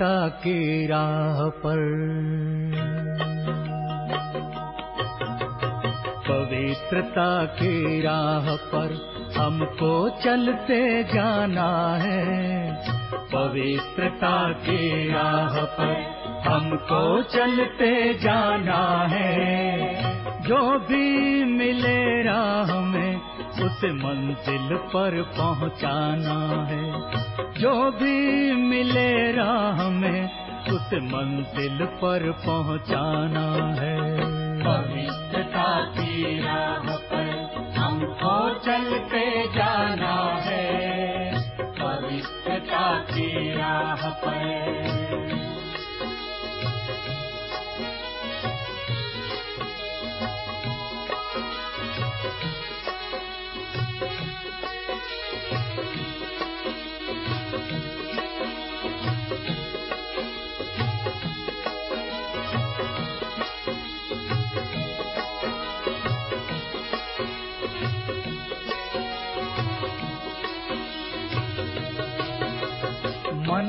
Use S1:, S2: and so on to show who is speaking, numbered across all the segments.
S1: माता के राह पर पवित्रता के राह पर हमको चलते जाना है पवित्रता के राह पर हमको चलते जाना है जो भी मिले राह में उस मंजिल पर पहुंचाना है जो भी मिले राह में उस मंजिल पर पहुंचाना है भविष्यता की राह पर हमको चलते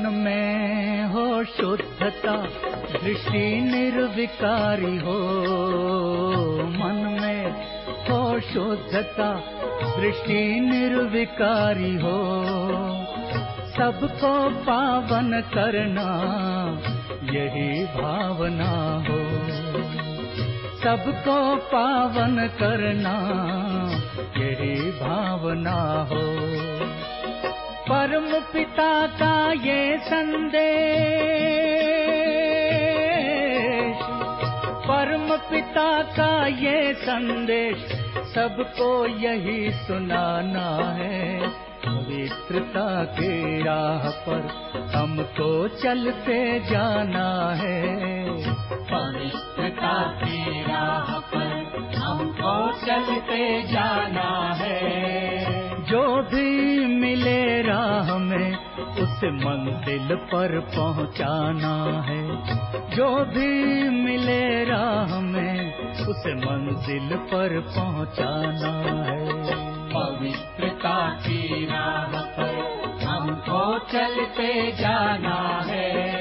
S1: मन में हो शुद्धता दृष्टि निर्विकारी हो मन में हो शुद्धता दृष्टि निर्विकारी हो सबको पावन करना यही भावना हो सबको पावन करना यही भावना हो परम पिता का ये संदेश परम पिता का ये संदेश सबको यही सुनाना है पवित्रता के राह पर हमको चलते जाना है पवित्रता के राह पर हमको चलते जाना है जो भी मिले राह में उस मंजिल पर पहुंचाना है जो भी मिले राह में उस मंजिल पर पहुंचाना है पवित्रता की राह पर हमको चलते जाना है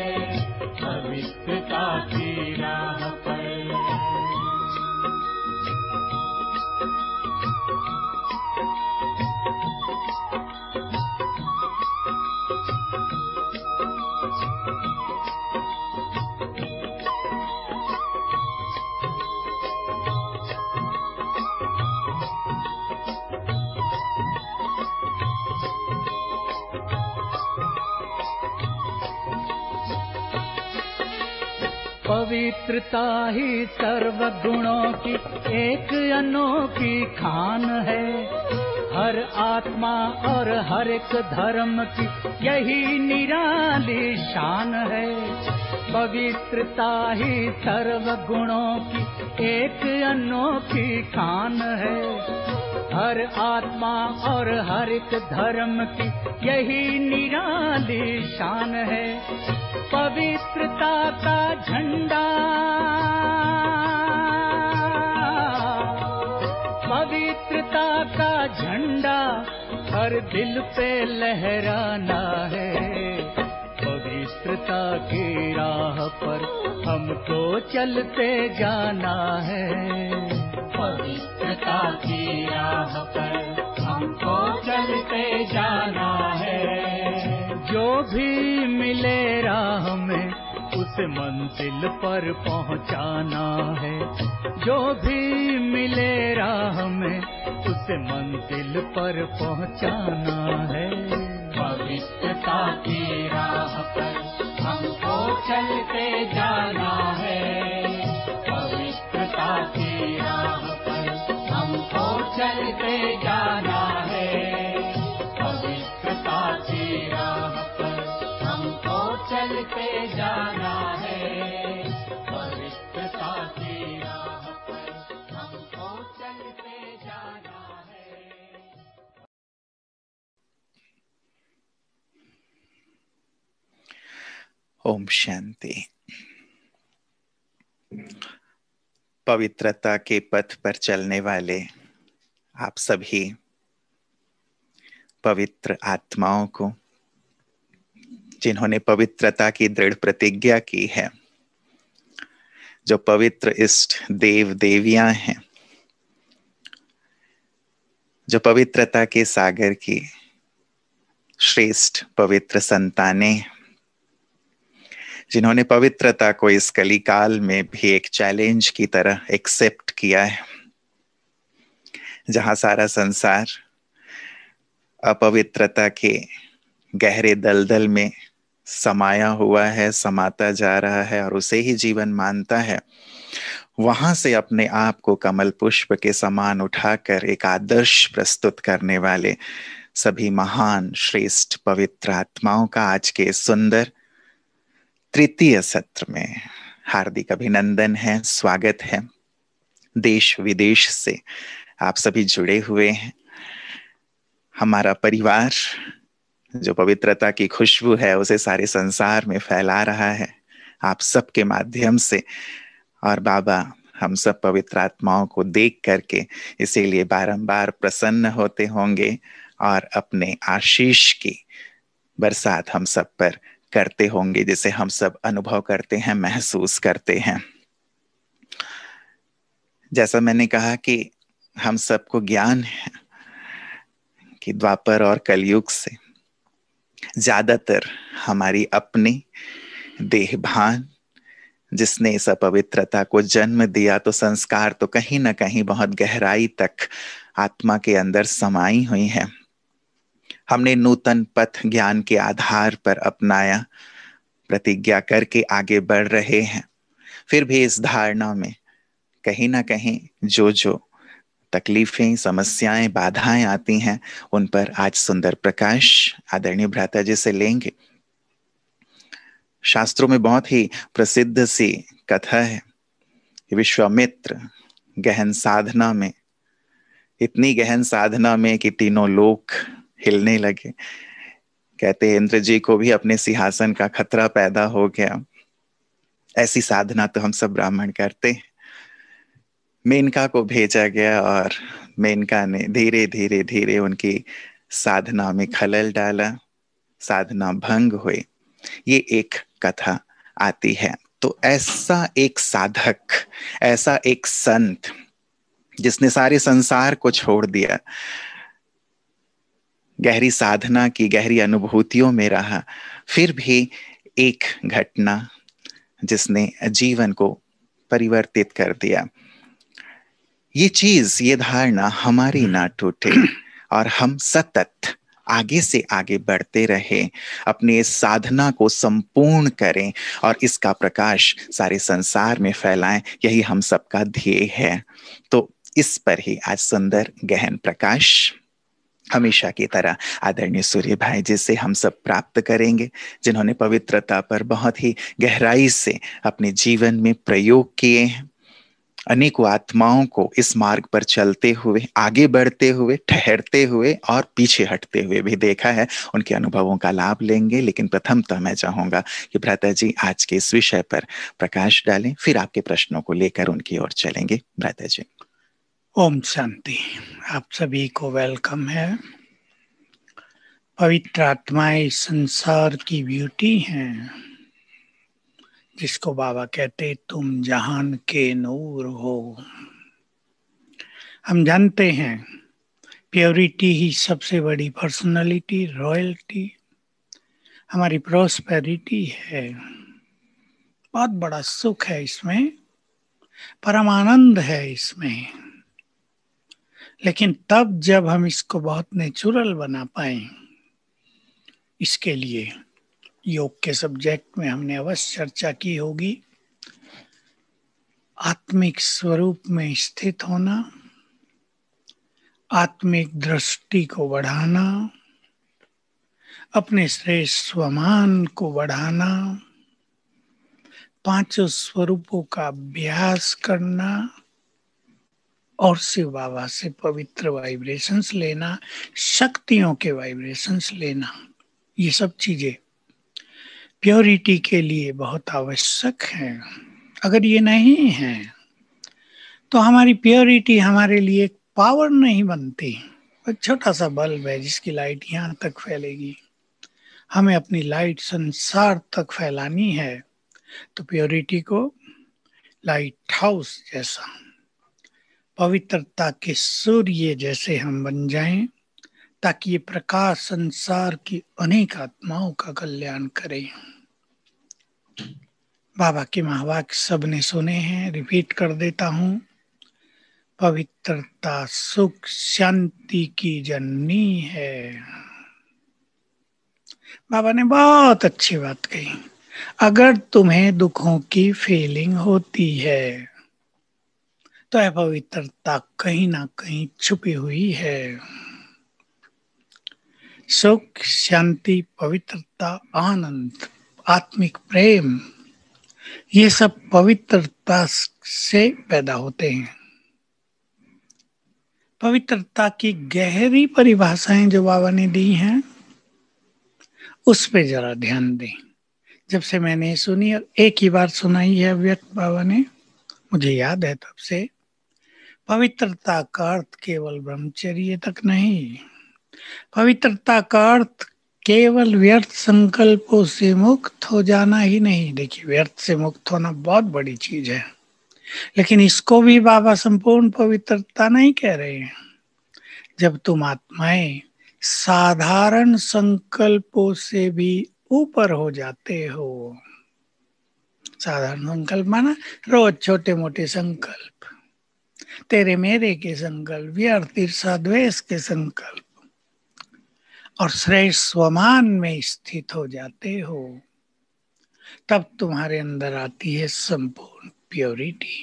S1: पवित्रता ही सर्व गुणों की एक अनोखी खान है हर आत्मा और हर एक धर्म की यही निराली शान है पवित्रता ही सर्व गुणों की एक अनोखी खान है हर आत्मा और हर एक धर्म की यही निराली शान है पवित्रता का झंडा पवित्रता का झंडा हर दिल पे लहराना है पवित्रता की राह पर हमको चलते जाना है पवित्रता की राह पर हमको चलते जाना है जो भी मिले राह में उस मंजिल पर पहुंचाना है जो भी मिले राह में उस मंजिल पर पहुंचाना है भविष्यता की राह पर हमको चलते जाना है पे जाना है
S2: ओम शांति पवित्रता के पथ पर चलने वाले आप सभी पवित्र आत्माओं को जिन्होंने पवित्रता की दृढ़ प्रतिज्ञा की है जो पवित्र इष्ट देव देवियां हैं जो पवित्रता के सागर की श्रेष्ठ पवित्र संताने जिन्होंने पवित्रता को इस कली काल में भी एक चैलेंज की तरह एक्सेप्ट किया है जहां सारा संसार अपवित्रता के गहरे दलदल में समाया हुआ है समाता जा रहा है और उसे ही जीवन मानता है वहां से अपने आप को कमल पुष्प के समान उठाकर एक आदर्श प्रस्तुत करने वाले सभी महान श्रेष्ठ पवित्र आत्माओं का आज के सुंदर तृतीय सत्र में हार्दिक अभिनंदन है स्वागत है देश विदेश से आप सभी जुड़े हुए हैं हमारा परिवार जो पवित्रता की खुशबू है उसे सारे संसार में फैला रहा है आप सबके माध्यम से और बाबा हम सब पवित्र आत्माओं को देख करके इसीलिए बारंबार प्रसन्न होते होंगे और अपने आशीष की बरसात हम सब पर करते होंगे जिसे हम सब अनुभव करते हैं महसूस करते हैं जैसा मैंने कहा कि हम सबको ज्ञान है कि द्वापर और कलयुग से ज्यादातर हमारी अपनी देहभान जिसने इस अपवित्रता को जन्म दिया तो संस्कार तो कहीं ना कहीं बहुत गहराई तक आत्मा के अंदर समाई हुई है हमने नूतन पथ ज्ञान के आधार पर अपनाया प्रतिज्ञा करके आगे बढ़ रहे हैं फिर भी इस धारणा में कहीं ना कहीं जो जो तकलीफें समस्याएं बाधाएं आती हैं उन पर आज सुंदर प्रकाश आदरणीय भ्राता जी से लेंगे शास्त्रों में बहुत ही प्रसिद्ध सी कथा है विश्वामित्र गहन साधना में इतनी गहन साधना में कि तीनों लोक हिलने लगे कहते इंद्र जी को भी अपने सिंहासन का खतरा पैदा हो गया ऐसी साधना तो हम सब ब्राह्मण करते हैं मेनका को भेजा गया और मेनका ने धीरे धीरे धीरे उनकी साधना में खलल डाला साधना भंग हुई ये एक कथा आती है तो ऐसा एक साधक ऐसा एक संत जिसने सारे संसार को छोड़ दिया गहरी साधना की गहरी अनुभूतियों में रहा फिर भी एक घटना जिसने जीवन को परिवर्तित कर दिया ये चीज ये धारणा हमारी हम्म। ना टूटे और हम सतत आगे से आगे बढ़ते रहे अपने इस साधना को संपूर्ण करें और इसका प्रकाश सारे संसार में फैलाएं यही हम सबका ध्येय है तो इस पर ही आज सुंदर गहन प्रकाश हमेशा की तरह आदरणीय सूर्य भाई जी से हम सब प्राप्त करेंगे जिन्होंने पवित्रता पर बहुत ही गहराई से अपने जीवन में प्रयोग किए हैं अनेकों आत्माओं को इस मार्ग पर चलते हुए आगे बढ़ते हुए ठहरते हुए और पीछे हटते हुए भी देखा है उनके अनुभवों का लाभ लेंगे लेकिन प्रथम तो मैं चाहूंगा कि भ्राता जी आज के इस विषय पर प्रकाश डालें फिर आपके प्रश्नों को लेकर उनकी ओर चलेंगे भ्राता जी ओम शांति
S3: आप सभी को वेलकम है पवित्र आत्माएं संसार की ब्यूटी हैं जिसको बाबा कहते तुम जहान के नूर हो हम जानते हैं प्योरिटी ही सबसे बड़ी पर्सनालिटी रॉयल्टी हमारी प्रोस्पेरिटी है बहुत बड़ा सुख है इसमें परम आनंद है इसमें लेकिन तब जब हम इसको बहुत नेचुरल बना पाए इसके लिए योग के सब्जेक्ट में हमने अवश्य चर्चा की होगी आत्मिक स्वरूप में स्थित होना आत्मिक दृष्टि को बढ़ाना अपने श्रेष्ठ स्वमान को बढ़ाना पांचों स्वरूपों का अभ्यास करना और शिव बाबा से पवित्र वाइब्रेशंस लेना शक्तियों के वाइब्रेशंस लेना ये सब चीजें प्योरिटी के लिए बहुत आवश्यक है अगर ये नहीं है तो हमारी प्योरिटी हमारे लिए एक पावर नहीं बनती एक छोटा सा बल्ब है जिसकी लाइट यहाँ तक फैलेगी हमें अपनी लाइट संसार तक फैलानी है तो प्योरिटी को लाइट हाउस जैसा पवित्रता के सूर्य जैसे हम बन जाएं ताकि ये प्रकाश संसार की अनेक आत्माओं का कल्याण करे बाबा के महावाक्य सबने सुने हैं रिपीट कर देता हूं पवित्रता सुख शांति की जननी है बाबा ने बहुत अच्छी बात कही अगर तुम्हें दुखों की फीलिंग होती है तो यह पवित्रता कहीं ना कहीं छुपी हुई है सुख शांति पवित्रता आनंद आत्मिक प्रेम ये सब पवित्रता से पैदा होते हैं पवित्रता की गहरी परिभाषाएं जो बाबा ने दी हैं उस पे जरा ध्यान दें जब से मैंने सुनी और एक ही बार सुनाई है व्यक्त बाबा ने मुझे याद है तब से पवित्रता का अर्थ केवल ब्रह्मचर्य तक नहीं पवित्रता का अर्थ केवल व्यर्थ संकल्पों से मुक्त हो जाना ही नहीं देखिए व्यर्थ से मुक्त होना बहुत बड़ी चीज है लेकिन इसको भी बाबा संपूर्ण पवित्रता नहीं कह रहे हैं जब तुम आत्माएं साधारण संकल्पों से भी ऊपर हो जाते हो साधारण संकल्प माना रोज छोटे मोटे संकल्प तेरे मेरे के संकल्प व्यर्थ ईर्षा द्वेष के संकल्प और श्रेष्ठ स्वमान में स्थित हो जाते हो तब तुम्हारे अंदर आती है संपूर्ण प्योरिटी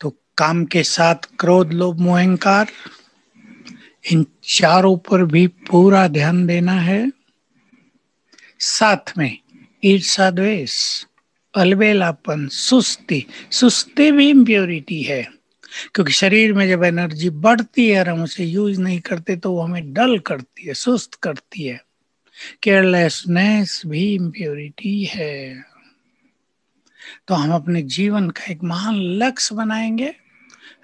S3: तो काम के साथ क्रोध लोभ मोहंकार इन चारों पर भी पूरा ध्यान देना है साथ में ईर्षा द्वेष अलबेलापन सुस्ती सुस्ती भी इम्प्योरिटी है क्योंकि शरीर में जब एनर्जी बढ़ती है और हम उसे यूज नहीं करते तो वो हमें डल करती है सुस्त करती है केयरलेसनेस भी इम्प्योरिटी है तो हम अपने जीवन का एक महान लक्ष्य बनाएंगे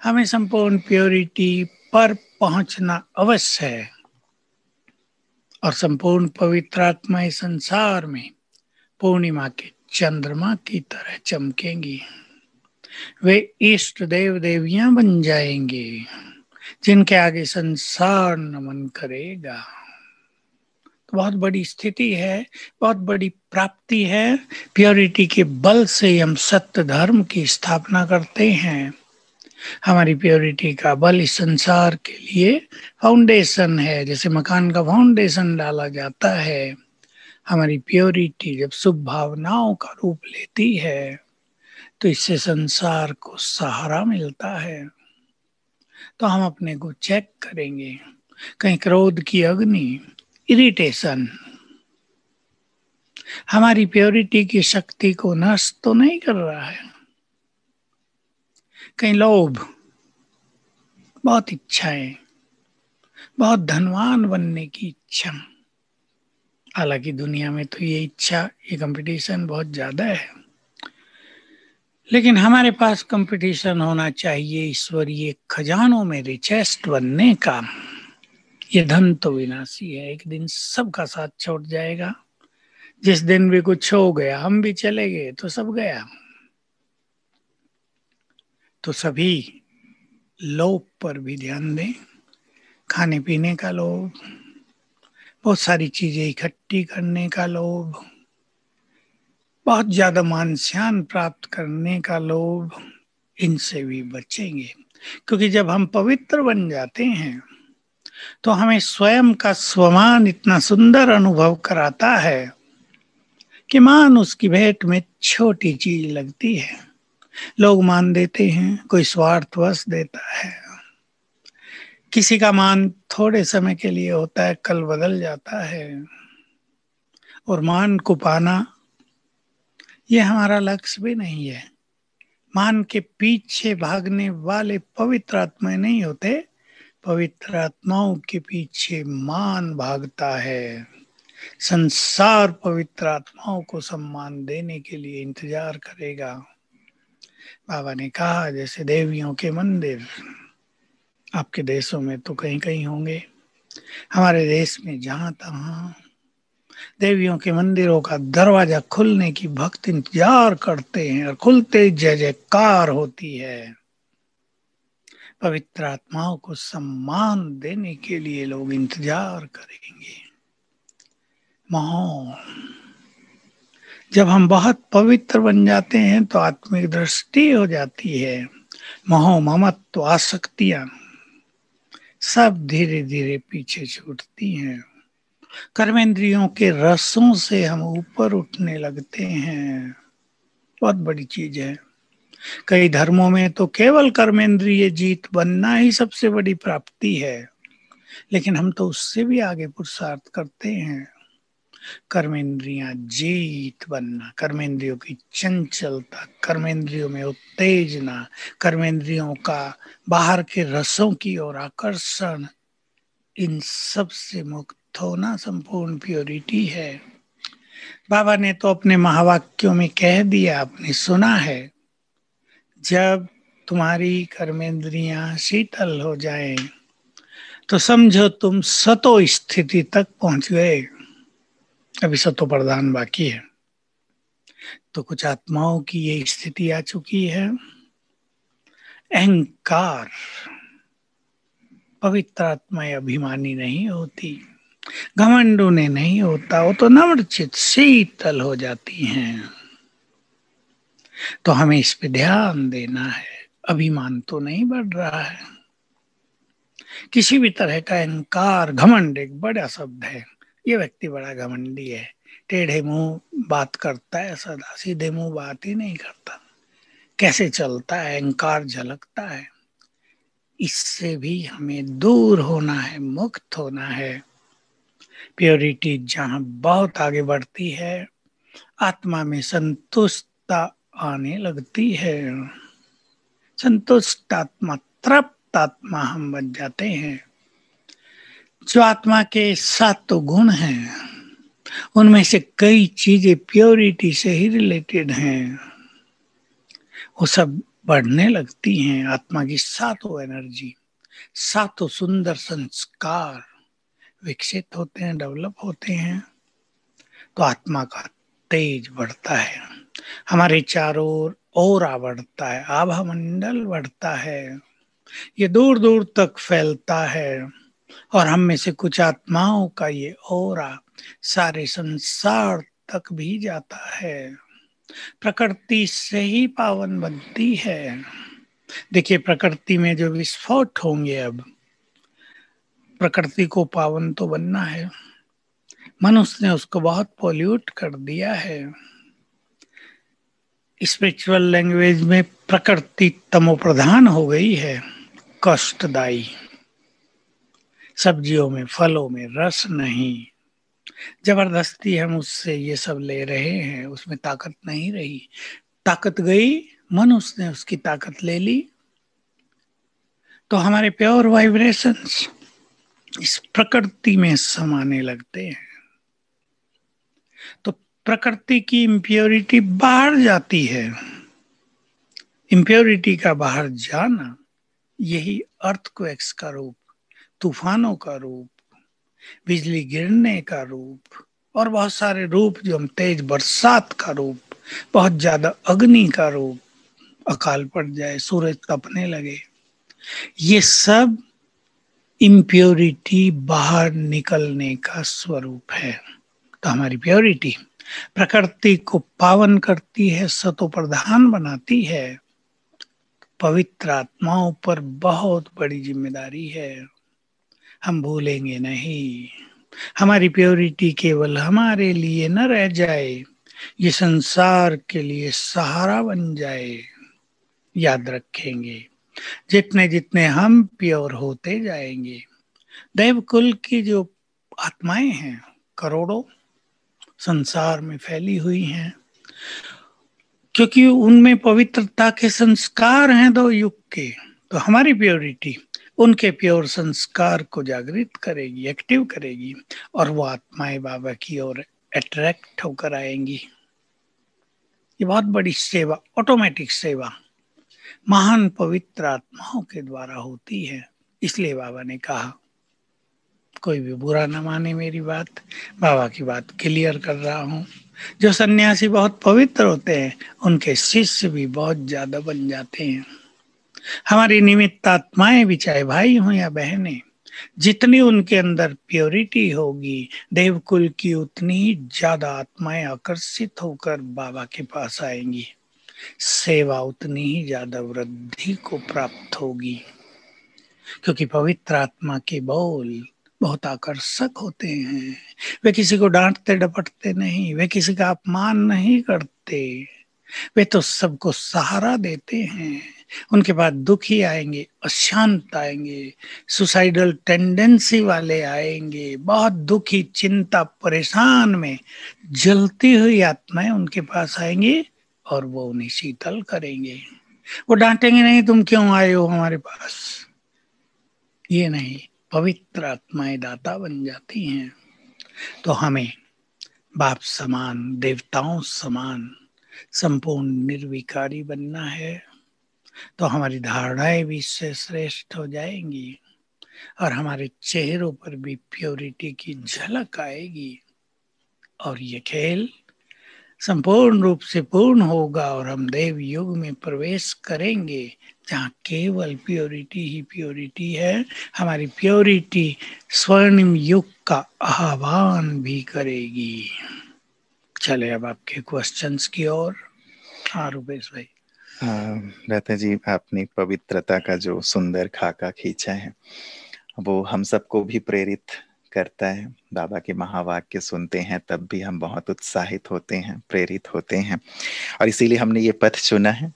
S3: हमें संपूर्ण प्योरिटी पर पहुंचना अवश्य है और संपूर्ण पवित्र आत्मा इस संसार में पूर्णिमा के चंद्रमा की तरह चमकेंगी वे इष्ट देव देवियां बन जाएंगे जिनके आगे संसार नमन करेगा तो बहुत बड़ी स्थिति है बहुत बड़ी प्राप्ति है प्योरिटी के बल से हम सत्य धर्म की स्थापना करते हैं हमारी प्योरिटी का बल इस संसार के लिए फाउंडेशन है जैसे मकान का फाउंडेशन डाला जाता है हमारी प्योरिटी जब शुभ भावनाओं का रूप लेती है तो इससे संसार को सहारा मिलता है तो हम अपने को चेक करेंगे कहीं क्रोध की अग्नि इरिटेशन हमारी प्योरिटी की शक्ति को नष्ट तो नहीं कर रहा है कहीं लोभ बहुत इच्छाएं बहुत धनवान बनने की इच्छा हालांकि दुनिया में तो ये इच्छा ये कंपटीशन बहुत ज्यादा है लेकिन हमारे पास कंपटीशन होना चाहिए ईश्वरीय खजानों में रिचेस्ट बनने का ये धन तो विनाशी है एक दिन सबका साथ छोड़ जाएगा जिस दिन भी कुछ हो गया हम भी चले गए तो सब गया तो सभी लोभ पर भी ध्यान दें खाने पीने का लोभ बहुत सारी चीजें इकट्ठी करने का लोभ बहुत ज्यादा मानस्यान प्राप्त करने का लोभ इनसे भी बचेंगे क्योंकि जब हम पवित्र बन जाते हैं तो हमें स्वयं का स्वमान इतना सुंदर अनुभव कराता है कि मान उसकी भेंट में छोटी चीज लगती है लोग मान देते हैं कोई स्वार्थवश देता है किसी का मान थोड़े समय के लिए होता है कल बदल जाता है और मान को पाना ये हमारा लक्ष्य भी नहीं है मान के पीछे भागने वाले पवित्र आत्माएं नहीं होते पवित्र आत्माओं के पीछे मान भागता है संसार पवित्र आत्माओं को सम्मान देने के लिए इंतजार करेगा बाबा ने कहा जैसे देवियों के मंदिर आपके देशों में तो कहीं कहीं होंगे हमारे देश में जहां तहा देवियों के मंदिरों का दरवाजा खुलने की भक्त इंतजार करते हैं और खुलते जय जयकार होती है पवित्र आत्माओं को सम्मान देने के लिए लोग इंतजार करेंगे महो जब हम बहुत पवित्र बन जाते हैं तो आत्मिक दृष्टि हो जाती है महो ममत तो आसक्तियां सब धीरे धीरे पीछे छूटती हैं कर्मेंद्रियों के रसों से हम ऊपर उठने लगते हैं बहुत बड़ी चीज है कई धर्मों में तो केवल कर्मेंद्रिय जीत बनना ही सबसे बड़ी प्राप्ति है लेकिन हम तो उससे भी आगे पुरुषार्थ करते हैं कर्मेंद्रिया जीत बनना कर्मेंद्रियों की चंचलता कर्मेंद्रियों में उत्तेजना कर्मेंद्रियों का बाहर के रसों की ओर आकर्षण इन सब से मुक्त मुक्त होना संपूर्ण प्योरिटी है बाबा ने तो अपने महावाक्यों में कह दिया आपने सुना है जब तुम्हारी कर्मेंद्रियां शीतल हो जाए तो समझो तुम सतो स्थिति तक पहुंच गए अभी सतो प्रधान बाकी है तो कुछ आत्माओं की ये स्थिति आ चुकी है अहंकार पवित्र आत्माएं अभिमानी नहीं होती घमंडू ने नहीं होता वो तो नम्र चित शीतल हो जाती हैं तो हमें इस पे ध्यान देना है अभिमान तो नहीं बढ़ रहा है किसी भी तरह का अहंकार घमंड एक बड़ा शब्द है ये व्यक्ति बड़ा घमंडी है टेढ़े मुंह बात करता है सदा सीधे मुंह बात ही नहीं करता कैसे चलता है अहंकार झलकता है इससे भी हमें दूर होना है मुक्त होना है प्योरिटी जहाँ बहुत आगे बढ़ती है आत्मा में संतुष्टता आने लगती है संतुष्ट आत्मा तृप्त आत्मा हम बन जाते हैं जो आत्मा के सात तो गुण हैं उनमें से कई चीजें प्योरिटी से ही रिलेटेड हैं वो सब बढ़ने लगती हैं आत्मा की सातों एनर्जी सातों सुंदर संस्कार विकसित होते हैं डेवलप होते हैं तो आत्मा का तेज बढ़ता है हमारे चारों ओर बढ़ता है आभा मंडल बढ़ता है ये दूर दूर तक फैलता है और हम में से कुछ आत्माओं का ये ओरा सारे संसार तक भी जाता है प्रकृति से ही पावन बनती है देखिए प्रकृति में जो विस्फोट होंगे अब प्रकृति को पावन तो बनना है मनुष्य ने उसको बहुत पोल्यूट कर दिया है स्पिरिचुअल लैंग्वेज में प्रकृति प्रधान हो गई है कष्टदायी सब्जियों में फलों में रस नहीं जबरदस्ती हम उससे ये सब ले रहे हैं उसमें ताकत नहीं रही ताकत गई मनुष्य ने उसकी ताकत ले ली तो हमारे प्योर वाइब्रेशंस इस प्रकृति में समाने लगते हैं तो प्रकृति की इम्प्योरिटी बाहर जाती है इम्प्योरिटी का बाहर जाना यही अर्थ को एक्स का रूप तूफानों का रूप बिजली गिरने का रूप और बहुत सारे रूप जो हम तेज बरसात का रूप बहुत ज्यादा अग्नि का रूप अकाल पड़ जाए सूरज तपने लगे ये सब इम्प्योरिटी बाहर निकलने का स्वरूप है तो हमारी प्योरिटी प्रकृति को पावन करती है सतो प्रधान बनाती है पवित्र आत्माओं पर बहुत बड़ी जिम्मेदारी है हम भूलेंगे नहीं हमारी प्योरिटी केवल हमारे लिए न रह जाए ये संसार के लिए सहारा बन जाए याद रखेंगे जितने जितने हम प्योर होते जाएंगे देव कुल की जो आत्माएं हैं करोड़ों संसार में फैली हुई हैं क्योंकि उनमें पवित्रता के संस्कार हैं दो युग के तो हमारी प्योरिटी उनके प्योर संस्कार को जागृत करेगी एक्टिव करेगी और वो आत्माएं बाबा की ओर अट्रैक्ट होकर आएंगी ये बहुत बड़ी सेवा ऑटोमेटिक सेवा महान पवित्र आत्माओं के द्वारा होती है इसलिए बाबा ने कहा कोई भी बुरा ना माने मेरी बात बाबा की बात क्लियर कर रहा हूँ जो सन्यासी बहुत पवित्र होते हैं उनके शिष्य भी बहुत ज्यादा बन जाते हैं हमारी निमित्त आत्माएं भी चाहे भाई हो या बहने जितनी उनके अंदर प्योरिटी होगी देवकुल की उतनी ज्यादा आत्माएं आकर्षित होकर बाबा के पास आएंगी सेवा उतनी ही ज्यादा वृद्धि को प्राप्त होगी क्योंकि पवित्र आत्मा के बोल बहुत आकर्षक होते हैं वे किसी को डांटते डपटते नहीं वे किसी का अपमान नहीं करते वे तो सबको सहारा देते हैं उनके बाद दुखी आएंगे अशांत आएंगे सुसाइडल टेंडेंसी वाले आएंगे बहुत दुखी चिंता परेशान में जलती हुई आत्माएं उनके पास आएंगी और वो उन्हें शीतल करेंगे वो डांटेंगे नहीं तुम क्यों आए हो हमारे पास ये नहीं पवित्र आत्माएं दाता बन जाती हैं तो हमें बाप समान देवताओं समान संपूर्ण निर्विकारी बनना है तो हमारी धारणाएं भी इससे श्रेष्ठ हो जाएंगी और हमारे चेहरों पर भी प्योरिटी की झलक आएगी और ये खेल संपूर्ण रूप से पूर्ण होगा और हम देव युग में प्रवेश करेंगे जहाँ केवल प्योरिटी ही प्योरिटी है हमारी प्योरिटी स्वर्णिम युग का आह्वान भी करेगी चले अब आपके क्वेश्चंस की ओर हाँ रूपेश भाई
S2: राधा जी आपने पवित्रता का जो सुंदर खाका खींचा है वो हम सबको भी प्रेरित करता है बाबा के महावाक्य सुनते हैं तब भी हम बहुत उत्साहित होते हैं प्रेरित होते हैं और इसीलिए हमने ये पथ चुना है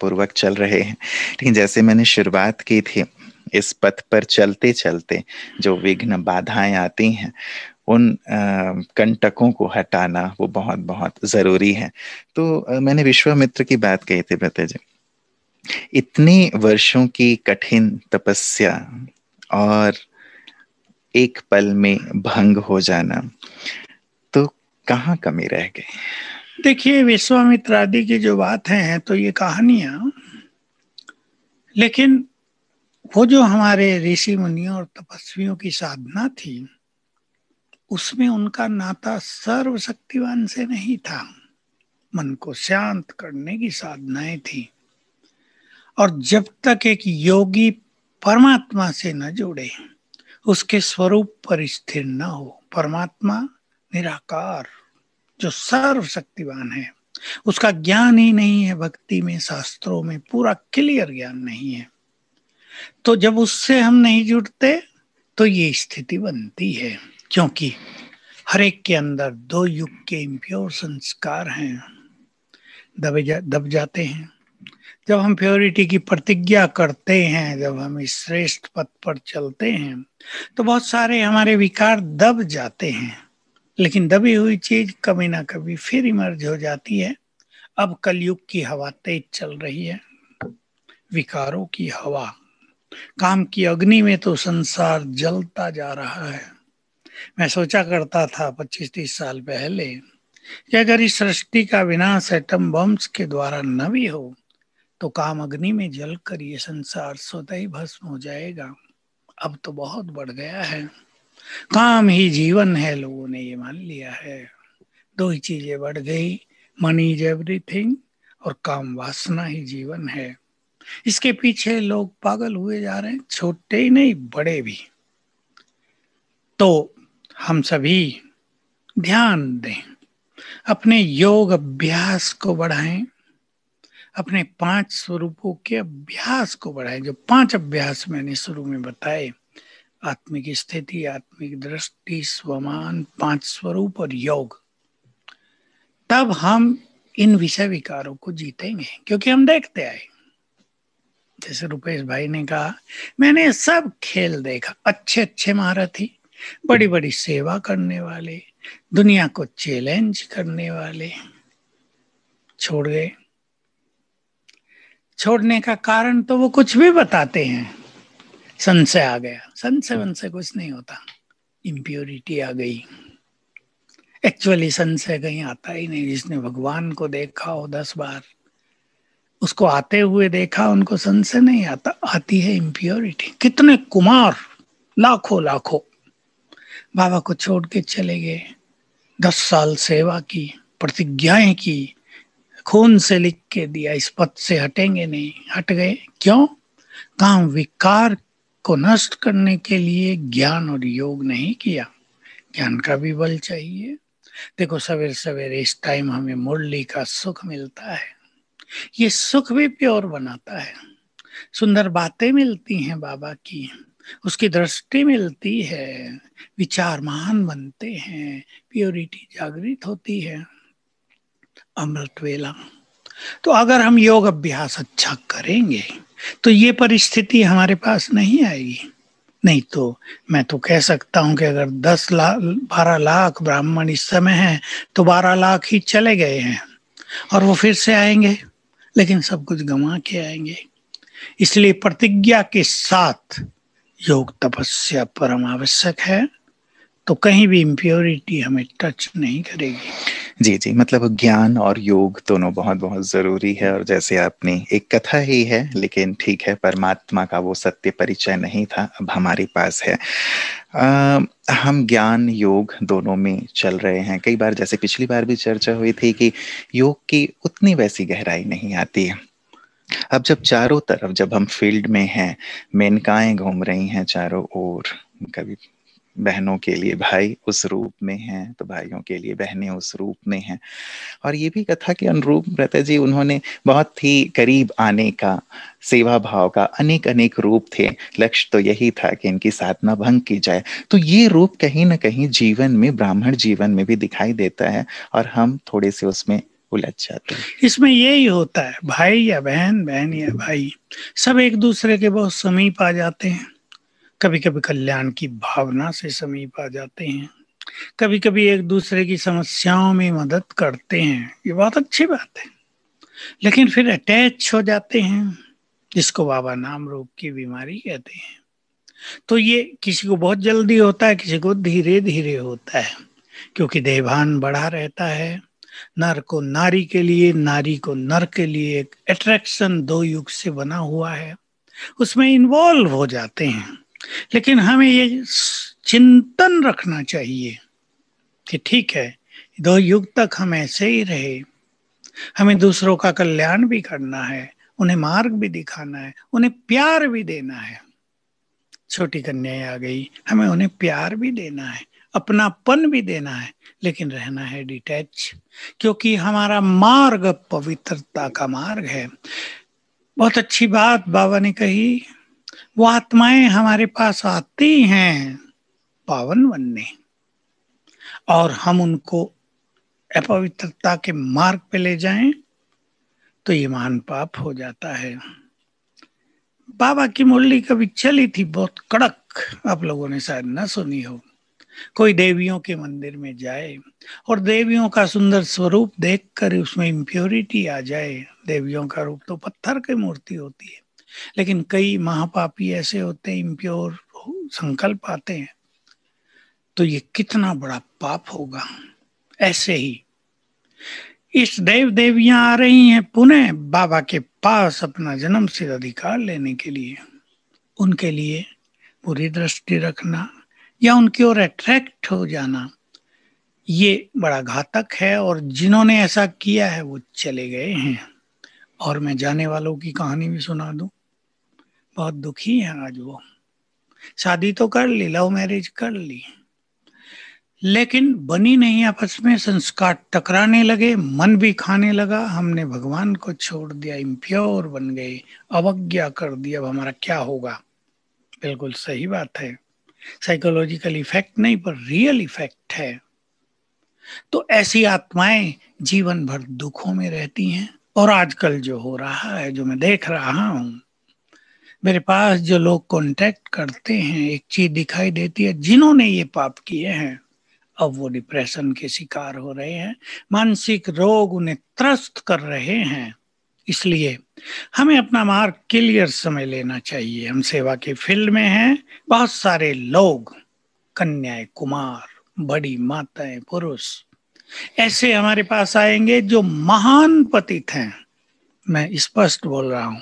S2: पूर्वक चल रहे हैं लेकिन जैसे मैंने शुरुआत की थी इस पथ पर चलते चलते जो विघ्न बाधाएं आती हैं उन कंटकों को हटाना वो बहुत बहुत ज़रूरी है तो मैंने विश्वामित्र की बात कही थी बेटे जी इतने वर्षों की कठिन तपस्या और एक पल में भंग हो जाना तो कहा कमी रह गई
S3: देखिए विश्वामित्र आदि की जो बात है तो ये कहानियां हाँ। लेकिन वो जो हमारे ऋषि मुनियों और तपस्वियों की साधना थी उसमें उनका नाता सर्वशक्तिवान से नहीं था मन को शांत करने की साधनाएं थी और जब तक एक योगी परमात्मा से न जुड़े उसके स्वरूप पर स्थिर न हो परमात्मा निराकार जो सर्वशक्तिवान है उसका ज्ञान ही नहीं है भक्ति में शास्त्रों में पूरा क्लियर ज्ञान नहीं है तो जब उससे हम नहीं जुड़ते तो ये स्थिति बनती है क्योंकि हर एक के अंदर दो युग के इम्प्योर संस्कार हैं दबे जा दब जाते हैं जब हम प्योरिटी की प्रतिज्ञा करते हैं जब हम इस श्रेष्ठ पथ पर चलते हैं तो बहुत सारे हमारे विकार दब जाते हैं लेकिन दबी हुई चीज कभी ना कभी फिर इमर्ज हो जाती है अब कलयुग की हवा तेज चल रही है विकारों की हवा काम की अग्नि में तो संसार जलता जा रहा है मैं सोचा करता था 25-30 साल पहले कि अगर इस सृष्टि का विनाश एटम बम्स के द्वारा न भी हो तो काम अग्नि में जल कर ये संसार स्वतः भस्म हो जाएगा अब तो बहुत बढ़ गया है काम ही जीवन है लोगों ने ये मान लिया है दो ही चीजें बढ़ गई मनी इज एवरीथिंग और काम वासना ही जीवन है इसके पीछे लोग पागल हुए जा रहे हैं छोटे ही नहीं बड़े भी तो हम सभी ध्यान दें अपने योग अभ्यास को बढ़ाएं अपने पांच स्वरूपों के अभ्यास को बढ़ाएं जो पांच अभ्यास मैंने शुरू में बताए आत्मिक स्थिति आत्मिक दृष्टि स्वमान पांच स्वरूप और योग तब हम इन विषय विकारों को जीतेंगे क्योंकि हम देखते आए जैसे रुपेश भाई ने कहा मैंने सब खेल देखा अच्छे अच्छे महारथी बड़ी बड़ी सेवा करने वाले दुनिया को चैलेंज करने वाले छोड़ गए छोड़ने का कारण तो वो कुछ भी बताते हैं संशय आ गया संशय वन हम्म। कुछ नहीं होता इम्प्योरिटी आ गई एक्चुअली संशय कहीं आता ही नहीं जिसने भगवान को देखा हो दस बार उसको आते हुए देखा उनको संशय नहीं आता आती है इम्प्योरिटी कितने कुमार लाखों लाखों बाबा को छोड़ के चले गए दस साल सेवा की प्रतिज्ञाएं की खून से लिख के दिया इस पद से हटेंगे नहीं हट गए क्यों काम विकार को नष्ट करने के लिए ज्ञान और योग नहीं किया ज्ञान का भी बल चाहिए देखो सवेरे सवेरे इस टाइम हमें मुरली का सुख मिलता है ये सुख भी प्योर बनाता है सुंदर बातें मिलती हैं बाबा की उसकी दृष्टि मिलती है विचार महान बनते हैं प्योरिटी जागृत होती है अमृत वेला तो अगर हम योग अभ्यास अच्छा करेंगे तो ये परिस्थिति हमारे पास नहीं आएगी नहीं तो मैं तो कह सकता हूं कि अगर दस लाख बारह लाख ब्राह्मण इस समय हैं तो बारह लाख ही चले गए हैं और वो फिर से आएंगे लेकिन सब कुछ गंवा के आएंगे इसलिए प्रतिज्ञा के साथ योग तपस्या परम आवश्यक है तो कहीं भी इम्प्योरिटी हमें टच नहीं करेगी
S2: जी, जी, मतलब ज्ञान और योग दोनों बहुत-बहुत ज़रूरी है और जैसे आपने एक कथा ही है, लेकिन ठीक है परमात्मा का वो सत्य परिचय नहीं था, अब हमारे पास है। आ, हम ज्ञान, योग दोनों में चल रहे हैं। कई बार जैसे पिछली बार भी चर्चा हुई थी कि योग की उतनी वैसी गहराई नहीं आती है। अब जब चारों तरफ जब हम फील्ड में हैं, मेनकाएं घूम रही हैं चारों ओर, कभी बहनों के लिए भाई उस रूप में हैं तो भाइयों के लिए बहनें उस रूप में हैं और ये भी कथा के अनुरूप रहता जी उन्होंने बहुत ही करीब आने का सेवा भाव का अनेक अनेक रूप थे लक्ष्य तो यही था कि इनकी साधना भंग की जाए तो ये रूप कहीं ना कहीं जीवन में ब्राह्मण जीवन में भी दिखाई देता है और हम थोड़े से उसमें उलझ जाते हैं
S3: इसमें यही होता है भाई या बहन बहन या भाई सब एक दूसरे के बहुत समीप आ जाते हैं कभी कभी कल्याण की भावना से समीप आ जाते हैं कभी कभी एक दूसरे की समस्याओं में मदद करते हैं ये बहुत अच्छी बात है लेकिन फिर अटैच हो जाते हैं जिसको बाबा नाम रोग की बीमारी कहते हैं तो ये किसी को बहुत जल्दी होता है किसी को धीरे धीरे होता है क्योंकि देहभान बढ़ा रहता है नर को नारी के लिए नारी को नर के लिए एक अट्रैक्शन दो युग से बना हुआ है उसमें इन्वॉल्व हो जाते हैं लेकिन हमें ये चिंतन रखना चाहिए कि ठीक है दो युग तक हम ऐसे ही रहे हमें दूसरों का कल्याण भी करना है उन्हें मार्ग भी दिखाना है उन्हें प्यार भी देना है छोटी कन्याएं आ गई हमें उन्हें प्यार भी देना है अपनापन भी देना है लेकिन रहना है डिटैच क्योंकि हमारा मार्ग पवित्रता का मार्ग है बहुत अच्छी बात बाबा ने कही वो आत्माएं हमारे पास आती हैं पावन बनने और हम उनको अपवित्रता के मार्ग पे ले जाएं तो ये मान पाप हो जाता है बाबा की मुरली कभी चली थी बहुत कड़क आप लोगों ने शायद ना सुनी हो कोई देवियों के मंदिर में जाए और देवियों का सुंदर स्वरूप देखकर उसमें इम्प्योरिटी आ जाए देवियों का रूप तो पत्थर की मूर्ति होती है लेकिन कई महापापी ऐसे होते हैं इम्प्योर संकल्प आते हैं तो ये कितना बड़ा पाप होगा ऐसे ही इस देव देवियां आ रही हैं पुणे बाबा के पास अपना जन्म से अधिकार लेने के लिए उनके लिए पूरी दृष्टि रखना या उनकी ओर अट्रैक्ट हो जाना ये बड़ा घातक है और जिन्होंने ऐसा किया है वो चले गए हैं और मैं जाने वालों की कहानी भी सुना दूं बहुत दुखी है आज वो शादी तो कर ली लव मैरिज कर ली लेकिन बनी नहीं आपस में संस्कार टकराने लगे मन भी खाने लगा हमने भगवान को छोड़ दिया इम्प्योर बन गए अवज्ञा कर दिया अब हमारा क्या होगा बिल्कुल सही बात है साइकोलॉजिकल इफेक्ट नहीं पर रियल इफेक्ट है तो ऐसी आत्माएं जीवन भर दुखों में रहती हैं और आजकल जो हो रहा है जो मैं देख रहा हूं मेरे पास जो लोग कांटेक्ट करते हैं एक चीज दिखाई देती है जिन्होंने ये पाप किए हैं अब वो डिप्रेशन के शिकार हो रहे हैं मानसिक रोग उन्हें त्रस्त कर रहे हैं इसलिए हमें अपना मार्ग क्लियर समय लेना चाहिए हम सेवा के फील्ड में हैं बहुत सारे लोग कन्याए कुमार बड़ी माताएं पुरुष ऐसे हमारे पास आएंगे जो महान पतित हैं मैं स्पष्ट बोल रहा हूं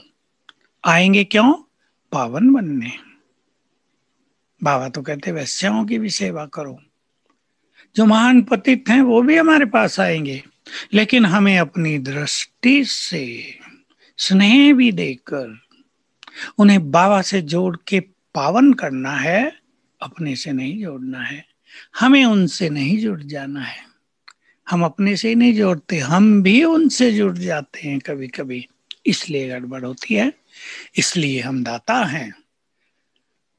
S3: आएंगे क्यों पावन बनने बाबा तो कहते वैश्याओं की भी सेवा करो जो महान पतित हैं वो भी हमारे पास आएंगे लेकिन हमें अपनी दृष्टि से स्नेह भी देकर उन्हें बाबा से जोड़ के पावन करना है अपने से नहीं जोड़ना है हमें उनसे नहीं जुड़ जाना है हम अपने से ही नहीं जोड़ते हम भी उनसे जुड़ जाते हैं कभी कभी इसलिए गड़बड़ होती है इसलिए हम दाता हैं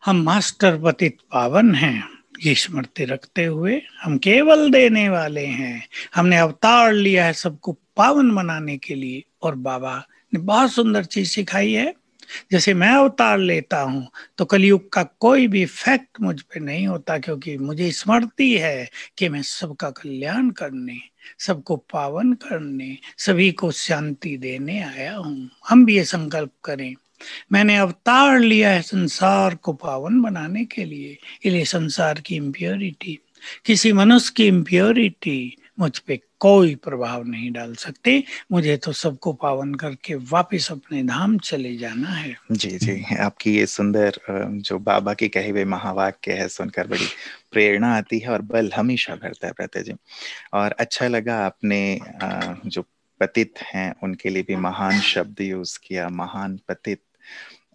S3: हम मास्टर पतित पावन हैं ये स्मृति रखते हुए हम केवल देने वाले हैं हमने अवतार लिया है सबको पावन बनाने के लिए और बाबा ने बहुत सुंदर चीज सिखाई है जैसे मैं अवतार लेता हूं तो कलयुग का कोई भी फैक्ट मुझ पे नहीं होता क्योंकि मुझे स्मृति है कि मैं सबका कल्याण करने सबको पावन करने सभी को शांति देने आया हूं हम भी ये संकल्प करें मैंने अवतार लिया है संसार को पावन बनाने के लिए इसलिए संसार की इम्प्योरिटी किसी मनुष्य की इम्प्योरिटी मुझ पे कोई प्रभाव नहीं डाल सकते मुझे तो सबको पावन करके वापस अपने धाम चले जाना है
S2: जी जी आपकी ये सुंदर जो बाबा के कहे हुए महावाक्य है सुनकर बड़ी प्रेरणा आती है और बल हमेशा भरता है प्रत्येक जी और अच्छा लगा आपने जो पतित हैं उनके लिए भी महान शब्द यूज किया महान पतित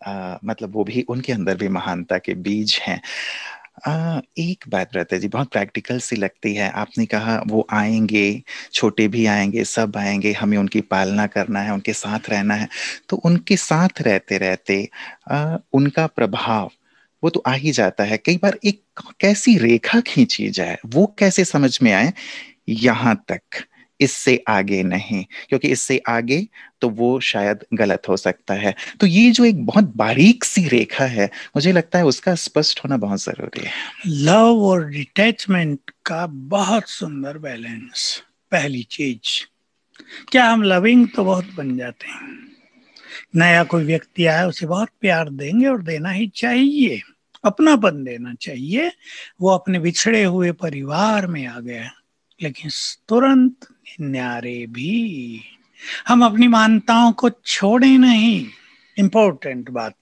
S2: आ, मतलब वो भी उनके अंदर भी महानता के बीज हैं आ, एक बात रहता है जी बहुत प्रैक्टिकल सी लगती है आपने कहा वो आएंगे छोटे भी आएंगे सब आएंगे हमें उनकी पालना करना है उनके साथ रहना है तो उनके साथ रहते रहते आ, उनका प्रभाव वो तो आ ही जाता है कई बार एक कैसी रेखा खींची जाए वो कैसे समझ में आए यहाँ तक इससे आगे नहीं क्योंकि इससे आगे तो वो शायद गलत हो सकता है तो ये जो एक बहुत बारीक सी रेखा है मुझे लगता है उसका स्पष्ट होना बहुत जरूरी है
S3: लव और डिटैचमेंट का बहुत सुंदर बैलेंस पहली चीज क्या हम लविंग तो बहुत बन जाते हैं नया कोई व्यक्ति आया उसे बहुत प्यार देंगे और देना ही चाहिए अपनापन देना चाहिए वो अपने बिछड़े हुए परिवार में आ गया लेकिन तुरंत न्यारे भी हम अपनी मान्यताओं को छोड़े नहीं इंपॉर्टेंट बात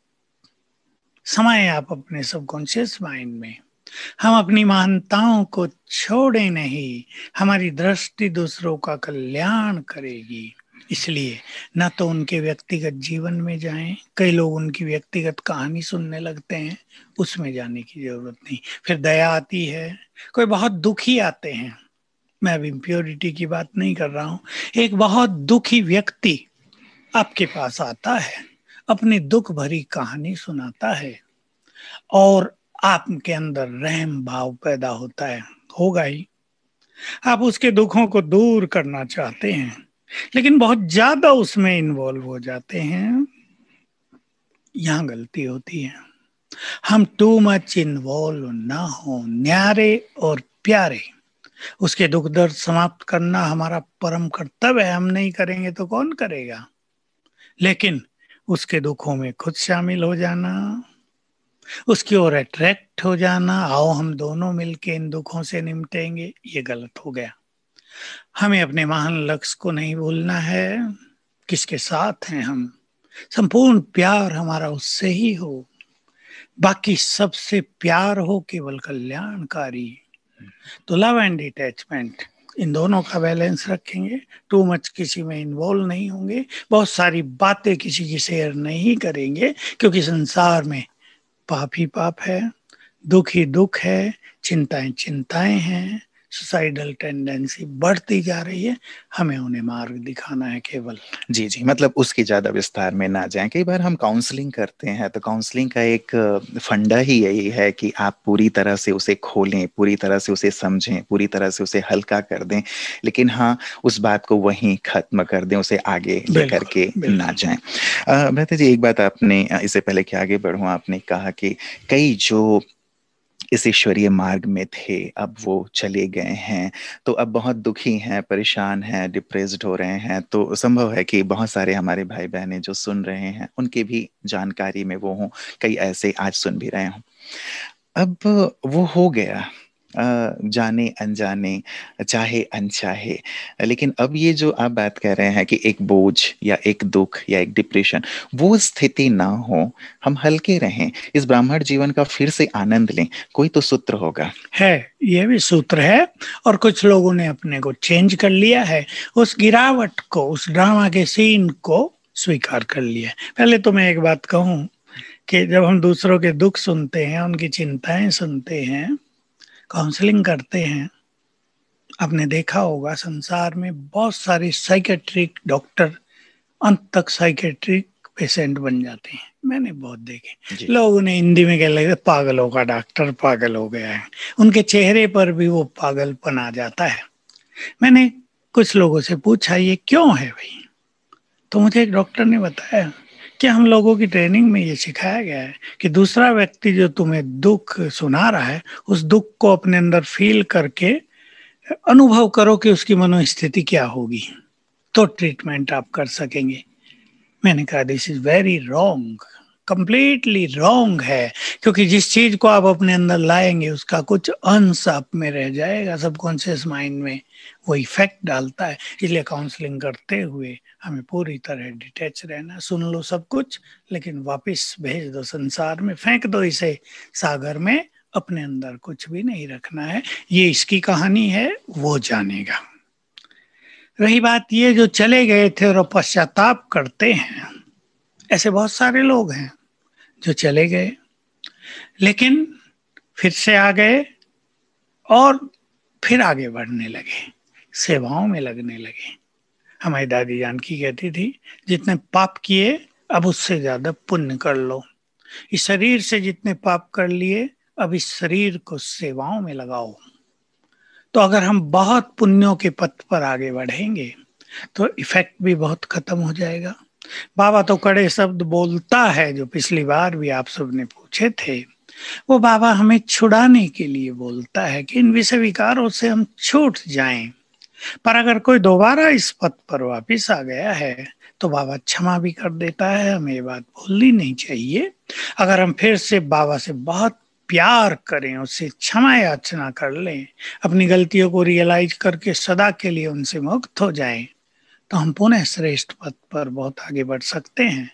S3: समय आप अपने सबकॉन्शियस माइंड में हम अपनी मान्यताओं को छोड़े नहीं हमारी दृष्टि दूसरों का कल्याण करेगी इसलिए न तो उनके व्यक्तिगत जीवन में जाएं कई लोग उनकी व्यक्तिगत कहानी सुनने लगते हैं उसमें जाने की जरूरत नहीं फिर दया आती है कोई बहुत दुखी आते हैं मैं अब इम्प्योरिटी की बात नहीं कर रहा हूं एक बहुत दुखी व्यक्ति आपके पास आता है अपनी दुख भरी कहानी सुनाता है और आपके अंदर रहम भाव पैदा होता है होगा ही आप उसके दुखों को दूर करना चाहते हैं लेकिन बहुत ज्यादा उसमें इन्वॉल्व हो जाते हैं यहां गलती होती है हम टू मच इन्वॉल्व ना हो न्यारे और प्यारे उसके दुख दर्द समाप्त करना हमारा परम कर्तव्य है हम नहीं करेंगे तो कौन करेगा लेकिन उसके दुखों में खुद शामिल हो जाना उसकी ओर अट्रैक्ट हो जाना आओ हम दोनों मिलके इन दुखों से निपटेंगे ये गलत हो गया हमें अपने महान लक्ष्य को नहीं भूलना है किसके साथ हैं हम संपूर्ण प्यार हमारा उससे ही हो बाकी सबसे प्यार हो केवल कल्याणकारी तो लव एंड डिटैचमेंट इन दोनों का बैलेंस रखेंगे टू मच किसी में इन्वॉल्व नहीं होंगे बहुत सारी बातें किसी की शेयर नहीं करेंगे क्योंकि संसार में पाप ही पाप है दुख ही दुख है चिंताएं चिंताएं हैं सुसाइडल टेंडेंसी बढ़ती जा रही है हमें उन्हें मार्ग दिखाना है केवल
S2: जी जी मतलब उसकी ज़्यादा विस्तार में ना जाएं कई बार हम काउंसलिंग करते हैं तो काउंसलिंग का एक फंडा ही यही है कि आप पूरी तरह से उसे खोलें पूरी तरह से उसे समझें पूरी तरह से उसे हल्का कर दें लेकिन हाँ उस बात को वहीं खत्म कर दें उसे आगे लेकर के ना जाए भ्रता जी एक बात आपने इससे पहले कि आगे बढ़ू आपने कहा कि कई जो इस ईश्वरीय मार्ग में थे अब वो चले गए हैं तो अब बहुत दुखी हैं परेशान हैं डिप्रेस्ड हो रहे हैं तो संभव है कि बहुत सारे हमारे भाई बहने जो सुन रहे हैं उनके भी जानकारी में वो हों कई ऐसे आज सुन भी रहे हों अब वो हो गया जाने अनजाने चाहे अनचाहे लेकिन अब ये जो आप बात कर रहे हैं कि एक बोझ या एक दुख या एक डिप्रेशन वो स्थिति ना हो हम हल्के रहें इस ब्राह्मण जीवन का फिर से आनंद लें कोई तो सूत्र होगा
S3: है ये भी सूत्र है और कुछ लोगों ने अपने को चेंज कर लिया है उस गिरावट को उस ड्रामा के सीन को स्वीकार कर लिया पहले तो मैं एक बात कहूँ कि जब हम दूसरों के दुख सुनते हैं उनकी चिंताएं सुनते हैं काउंसलिंग करते हैं आपने देखा होगा संसार में बहुत सारे साइकेट्रिक डॉक्टर अंत तक साइकेट्रिक पेशेंट बन जाते हैं मैंने बहुत देखे लोग उन्हें हिंदी में कह लगे पागलों का डॉक्टर पागल हो गया है उनके चेहरे पर भी वो पागलपन आ जाता है मैंने कुछ लोगों से पूछा ये क्यों है भाई तो मुझे एक डॉक्टर ने बताया कि हम लोगों की ट्रेनिंग में ये सिखाया गया है कि दूसरा व्यक्ति जो तुम्हें दुख सुना रहा है उस दुख को अपने अंदर फील करके अनुभव करो कि उसकी मनोस्थिति क्या होगी तो ट्रीटमेंट आप कर सकेंगे मैंने कहा this is very wrong completely wrong है क्योंकि जिस चीज को आप अपने अंदर लाएंगे उसका कुछ अंश आप में रह जाएगा सबकॉन्शियस माइंड में वो इफेक्ट डालता है इसलिए काउंसलिंग करते हुए हमें पूरी तरह डिटेच रहना सुन लो सब कुछ लेकिन वापस भेज दो संसार में फेंक दो इसे सागर में अपने अंदर कुछ भी नहीं रखना है ये इसकी कहानी है वो जानेगा रही बात ये जो चले गए थे और पश्चाताप करते हैं ऐसे बहुत सारे लोग हैं जो चले गए लेकिन फिर से आ गए और फिर आगे बढ़ने लगे सेवाओं में लगने लगे हमारी दादी जानकी कहती थी जितने पाप किए अब उससे ज्यादा पुण्य कर लो इस शरीर से जितने पाप कर लिए अब इस शरीर को सेवाओं में लगाओ तो अगर हम बहुत पुण्यों के पथ पर आगे बढ़ेंगे तो इफेक्ट भी बहुत खत्म हो जाएगा बाबा तो कड़े शब्द बोलता है जो पिछली बार भी आप सबने पूछे थे वो बाबा हमें छुड़ाने के लिए बोलता है कि इन विषय विकारों से हम छूट जाएं पर अगर कोई दोबारा इस पद पर वापिस आ गया है तो बाबा क्षमा भी कर देता है हमें ये बात भूलनी नहीं चाहिए अगर हम फिर से बाबा से बहुत प्यार करें उससे क्षमा याचना कर लें अपनी गलतियों को रियलाइज करके सदा के लिए उनसे मुक्त हो जाएं तो हम पुनः श्रेष्ठ पद पर बहुत आगे बढ़ सकते हैं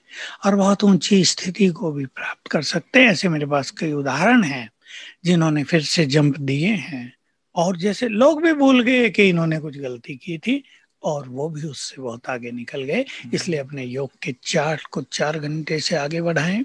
S3: और बहुत ऊंची स्थिति को भी प्राप्त कर सकते हैं ऐसे मेरे पास कई उदाहरण हैं जिन्होंने फिर से जंप दिए हैं और जैसे लोग भी भूल गए कि इन्होंने कुछ गलती की थी और वो भी उससे बहुत आगे निकल गए हम्म। इसलिए अपने योग के चार्ट को चार घंटे से आगे बढ़ाएं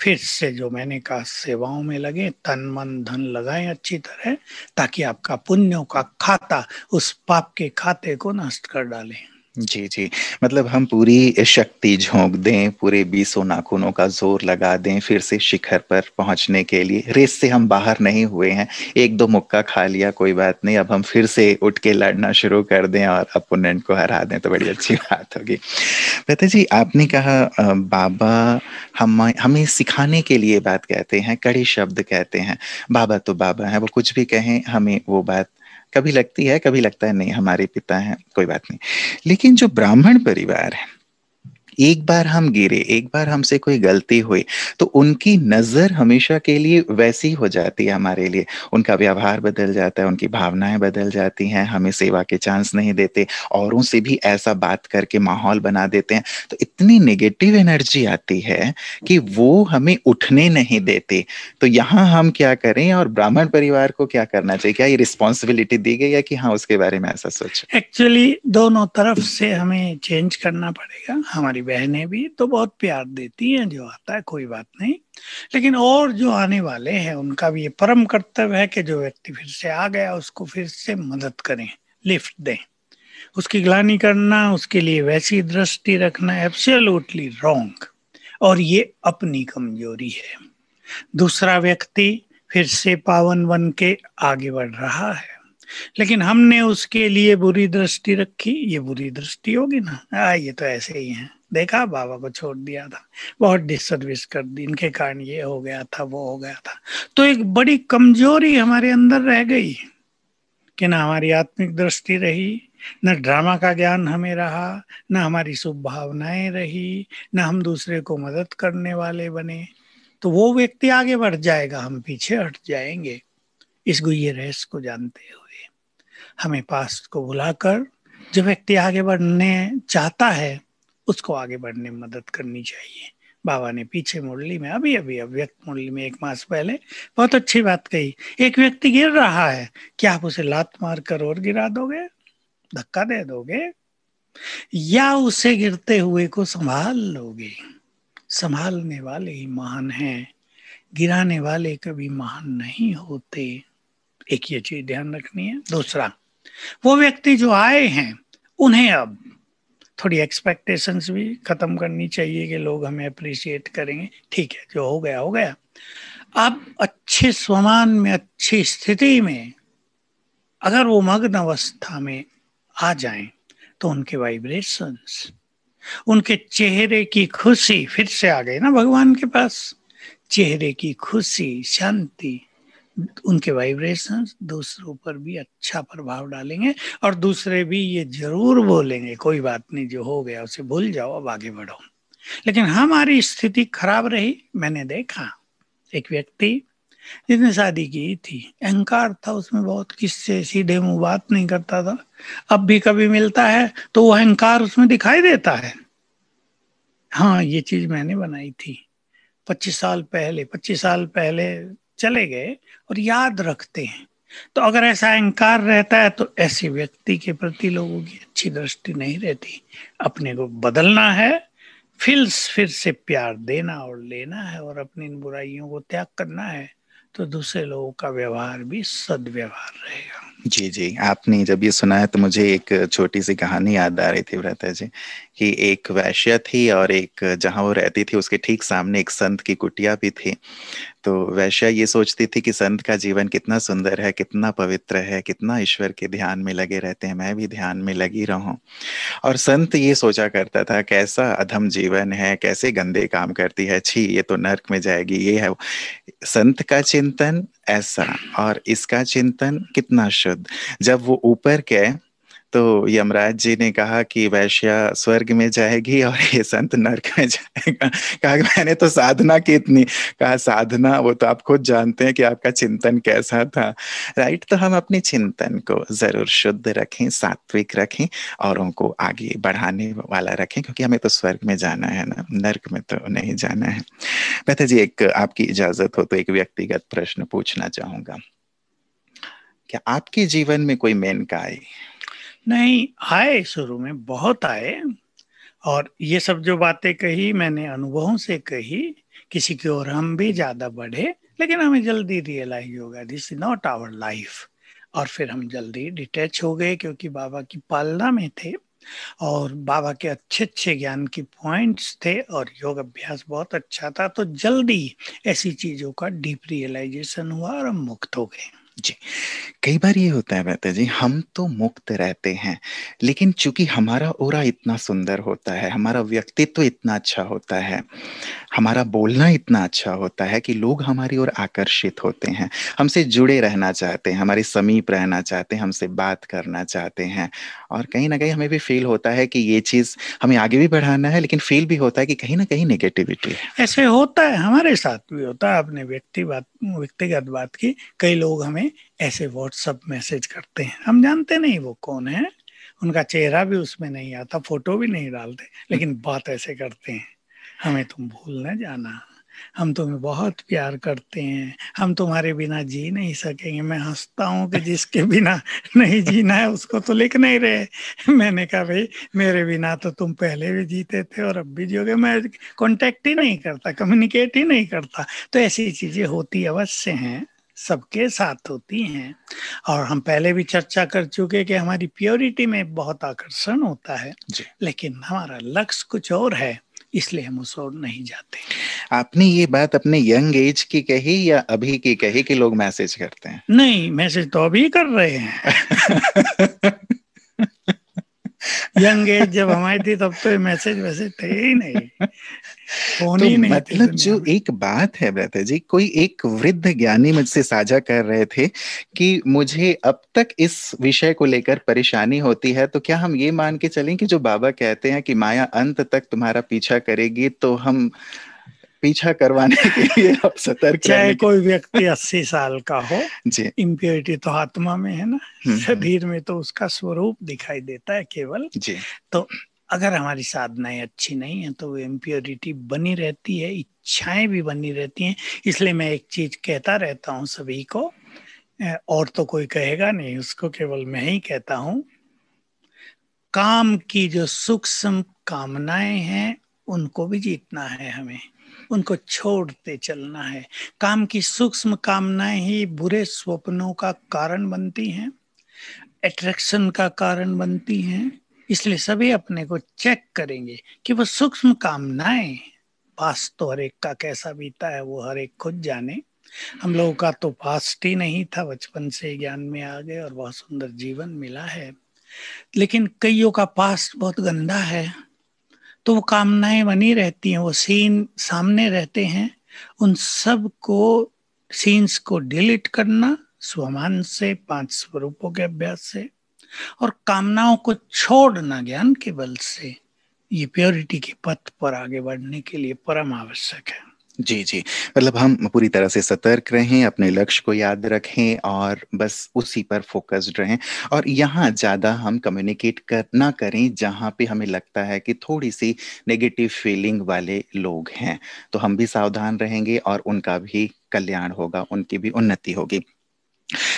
S3: फिर से जो मैंने कहा सेवाओं में लगे तन मन धन लगाएं अच्छी तरह ताकि आपका पुण्यों का खाता उस पाप के खाते को नष्ट कर डालें
S2: जी, जी। मतलब हम पूरी शक्ति झोंक दें, पूरे बीसों नाखूनों का ज़ोर लगा दें, फिर से शिखर पर पहुंचने के लिए। रेस से हम बाहर नहीं हुए हैं, एक दो मुक्का खा लिया कोई बात नहीं, अब हम फिर से उठ के लड़ना शुरू कर दें और अपोनेंट को हरा दें, तो बड़ी अच्छी बात होगी। बेहतर जी आपने कहा बाबा हम हमें सिखाने के लिए बात कहते हैं, कड़े शब्द कहते हैं। बाबा तो बाबा है वो कुछ भी कहें, हमें वो बात कभी लगती है कभी लगता है नहीं हमारे पिता हैं कोई बात नहीं लेकिन जो ब्राह्मण परिवार है एक बार हम गिरे एक बार हमसे कोई गलती हुई तो उनकी नजर हमेशा के लिए वैसी हो जाती है हमारे लिए उनका व्यवहार बदल जाता है उनकी भावनाएं बदल जाती हैं हमें सेवा के चांस नहीं देते औरों से भी ऐसा बात करके माहौल बना देते हैं तो इतनी नेगेटिव एनर्जी आती है कि वो हमें उठने नहीं देते तो यहाँ हम क्या करें और ब्राह्मण परिवार को क्या करना चाहिए क्या ये रिस्पॉन्सिबिलिटी दी गई है कि हाँ उसके बारे में ऐसा सोच
S3: एक्चुअली दोनों तरफ से हमें चेंज करना पड़ेगा हमारी बहने भी तो बहुत प्यार देती हैं जो आता है कोई बात नहीं लेकिन और जो आने वाले हैं उनका भी ये परम कर्तव्य है कि जो व्यक्ति फिर से आ गया उसको फिर से मदद करें लिफ्ट दें उसकी ग्लानी करना उसके लिए वैसी दृष्टि रखना एब्सोल्युटली रॉन्ग और ये अपनी कमजोरी है दूसरा व्यक्ति फिर से पावन बन के आगे बढ़ रहा है लेकिन हमने उसके लिए बुरी दृष्टि रखी ये बुरी दृष्टि होगी ना आ हाँ, ये तो ऐसे ही है देखा बाबा को छोड़ दिया था बहुत डिसर्विस कर दी इनके कारण ये हो गया था वो हो गया था तो एक बड़ी कमजोरी हमारे अंदर रह गई कि ना हमारी आत्मिक दृष्टि रही न ड्रामा का ज्ञान हमें रहा न हमारी शुभ भावनाएं रही न हम दूसरे को मदद करने वाले बने तो वो व्यक्ति आगे बढ़ जाएगा हम पीछे हट जाएंगे इस गुहे रहस्य को जानते हुए हमें पास्ट को भुलाकर जो व्यक्ति आगे बढ़ने चाहता है उसको आगे बढ़ने में मदद करनी चाहिए बाबा ने पीछे मुरली में अभी अभी अव्यक्त मुरली में एक मास पहले बहुत अच्छी बात कही एक व्यक्ति गिर रहा है क्या आप उसे लात मार कर और गिरा दोगे धक्का दे दोगे या उसे गिरते हुए को संभाल लोगे संभालने वाले ही महान हैं गिराने वाले कभी महान नहीं होते एक ये चीज ध्यान रखनी है दूसरा वो व्यक्ति जो आए हैं उन्हें अब थोड़ी एक्सपेक्टेशंस भी ख़त्म करनी चाहिए कि लोग हमें अप्रिशिएट करेंगे ठीक है जो हो गया हो गया अब अच्छे स्वमान में अच्छी स्थिति में अगर वो मग्न अवस्था में आ जाएं तो उनके वाइब्रेशंस उनके चेहरे की खुशी फिर से आ गई ना भगवान के पास चेहरे की खुशी शांति उनके वाइब्रेशन दूसरों पर भी अच्छा प्रभाव डालेंगे और दूसरे भी ये जरूर बोलेंगे कोई बात नहीं जो हो गया उसे भूल जाओ अब आगे बढ़ो लेकिन हमारी स्थिति खराब रही मैंने देखा एक व्यक्ति जिसने शादी की थी अहंकार था उसमें बहुत किससे सीधे मुंह बात नहीं करता था अब भी कभी मिलता है तो वो अहंकार उसमें दिखाई देता है हाँ ये चीज मैंने बनाई थी पच्चीस साल पहले पच्चीस साल पहले चले गए और याद रखते हैं तो अगर ऐसा अहंकार रहता है तो ऐसे व्यक्ति के प्रति लोगों की अच्छी दृष्टि नहीं रहती अपने को बदलना है फिर फिर से प्यार देना और लेना है और अपनी इन बुराइयों को त्याग करना है तो दूसरे लोगों का व्यवहार भी सदव्यवहार
S2: रहेगा जी जी आपने जब ये सुनाया तो मुझे एक छोटी सी कहानी याद आ रही थी व्रता जी कि एक वैश्य थी और एक जहाँ वो रहती थी उसके ठीक सामने एक संत की कुटिया भी थी तो वैश्य ये सोचती थी कि संत का जीवन कितना सुंदर है कितना पवित्र है कितना ईश्वर के ध्यान में लगे रहते हैं मैं भी ध्यान में लगी रहूं और संत ये सोचा करता था कैसा अधम जीवन है कैसे गंदे काम करती है छी ये तो नर्क में जाएगी ये है संत का चिंतन ऐसा और इसका चिंतन कितना शुद्ध जब वो ऊपर के तो यमराज जी ने कहा कि वैश्या स्वर्ग में जाएगी और ये संत नरक में जाएगा कहा मैंने तो साधना की इतनी कहा साधना वो तो आप खुद जानते हैं कि आपका चिंतन कैसा था राइट तो हम अपने चिंतन को जरूर शुद्ध रखें सात्विक रखें औरों को आगे बढ़ाने वाला रखें क्योंकि हमें तो स्वर्ग में जाना है ना नर्क में तो नहीं जाना है बेहतर जी एक आपकी इजाजत हो तो एक व्यक्तिगत प्रश्न पूछना चाहूंगा क्या आपके जीवन में कोई मेनकाई आई
S3: नहीं आए शुरू में बहुत आए और ये सब जो बातें कही मैंने अनुभवों से कही किसी की ओर हम भी ज्यादा बढ़े लेकिन हमें जल्दी रियलाइज गया this is not our life और फिर हम जल्दी डिटैच हो गए क्योंकि बाबा की पालना में थे और बाबा के अच्छे अच्छे ज्ञान के पॉइंट्स थे और योग अभ्यास बहुत अच्छा था तो जल्दी ऐसी चीज़ों का डीप रियलाइजेशन हुआ और हम मुक्त हो गए जी
S2: कई बार ये होता है बहता जी हम तो मुक्त रहते हैं लेकिन चूंकि हमारा ओरा इतना सुंदर होता है हमारा व्यक्तित्व इतना अच्छा होता है हमारा बोलना इतना अच्छा होता है कि लोग हमारी ओर आकर्षित होते हैं हमसे जुड़े रहना चाहते हैं हमारे समीप रहना चाहते हैं हमसे बात करना चाहते हैं और कहीं ना कहीं हमें भी फील होता है कि ये चीज़ हमें आगे भी बढ़ाना है लेकिन फील भी होता है कि कहीं ना कहीं निगेटिविटी है
S3: ऐसे होता है हमारे साथ भी होता है आपने व्यक्ति बात व्यक्तिगत बात की कई लोग हमें ऐसे व्हाट्सअप मैसेज करते हैं हम जानते नहीं वो कौन है उनका चेहरा भी उसमें नहीं आता फोटो भी नहीं डालते लेकिन बात ऐसे करते हैं हमें तुम भूल न जाना हम तुम्हें बहुत प्यार करते हैं हम तुम्हारे बिना जी नहीं सकेंगे मैं हंसता हूँ कि जिसके बिना नहीं जीना है उसको तो लिख नहीं रहे मैंने कहा भाई मेरे बिना तो तुम पहले भी जीते थे और अब भी जियोगे मैं कांटेक्ट ही नहीं करता कम्युनिकेट ही नहीं करता तो ऐसी चीजें होती अवश्य हैं सबके साथ होती हैं और हम पहले भी चर्चा कर चुके कि हमारी प्योरिटी में बहुत आकर्षण होता है लेकिन हमारा लक्ष्य कुछ और है इसलिए हम उस ओर नहीं जाते
S2: आपने ये बात अपने यंग एज की कही या अभी की कही कि लोग मैसेज करते हैं
S3: नहीं मैसेज तो अभी कर रहे हैं यंग एज जब हमारी थी तब तो मैसेज वैसेज थे ही नहीं
S2: तो मतलब जो एक बात है ब्रता जी कोई एक वृद्ध ज्ञानी मुझसे साझा कर रहे थे कि मुझे अब तक इस विषय को लेकर परेशानी होती है तो क्या हम ये मान के चलें कि जो बाबा कहते हैं कि माया अंत तक तुम्हारा पीछा करेगी तो हम पीछा करवाने के लिए अब सतर्क चाहे कोई व्यक्ति अस्सी
S3: साल का हो जी इम्प्योरिटी तो आत्मा में है ना हम्म, हम्म। शरीर में तो उसका स्वरूप दिखाई देता है केवल जी तो अगर हमारी साधनाएं अच्छी नहीं है तो इम्प्योरिटी बनी रहती है इच्छाएं भी बनी रहती हैं इसलिए मैं एक चीज कहता रहता हूं सभी को और तो कोई कहेगा नहीं उसको केवल मैं ही कहता हूं काम की जो सूक्ष्म कामनाएं हैं उनको भी जीतना है हमें उनको छोड़ते चलना है काम की सूक्ष्म कामनाएं ही बुरे स्वप्नों का कारण बनती हैं अट्रैक्शन का कारण बनती हैं इसलिए सभी अपने को चेक करेंगे कि वो सूक्ष्म कामनाएं पास तो हर एक का कैसा बीता है वो हर एक खुद जाने हम लोगों का तो पास्ट ही नहीं था बचपन से ज्ञान में आ गए और बहुत सुंदर जीवन मिला है लेकिन कईयों का पास्ट बहुत गंदा है तो वो कामनाएं बनी रहती हैं वो सीन सामने रहते हैं उन सब को सीन्स को डिलीट करना स्वमान से पांच स्वरूपों के अभ्यास से और कामनाओं को छोड़ना ज्ञान के बल से ये प्योरिटी के पथ पर आगे बढ़ने के लिए परम आवश्यक है
S2: जी जी मतलब हम पूरी तरह से सतर्क रहें अपने लक्ष्य को याद रखें और बस उसी पर फोकस्ड रहें और यहाँ ज़्यादा हम कम्युनिकेट कर ना करें जहाँ पे हमें लगता है कि थोड़ी सी नेगेटिव फीलिंग वाले लोग हैं तो हम भी सावधान रहेंगे और उनका भी कल्याण होगा उनकी भी उन्नति होगी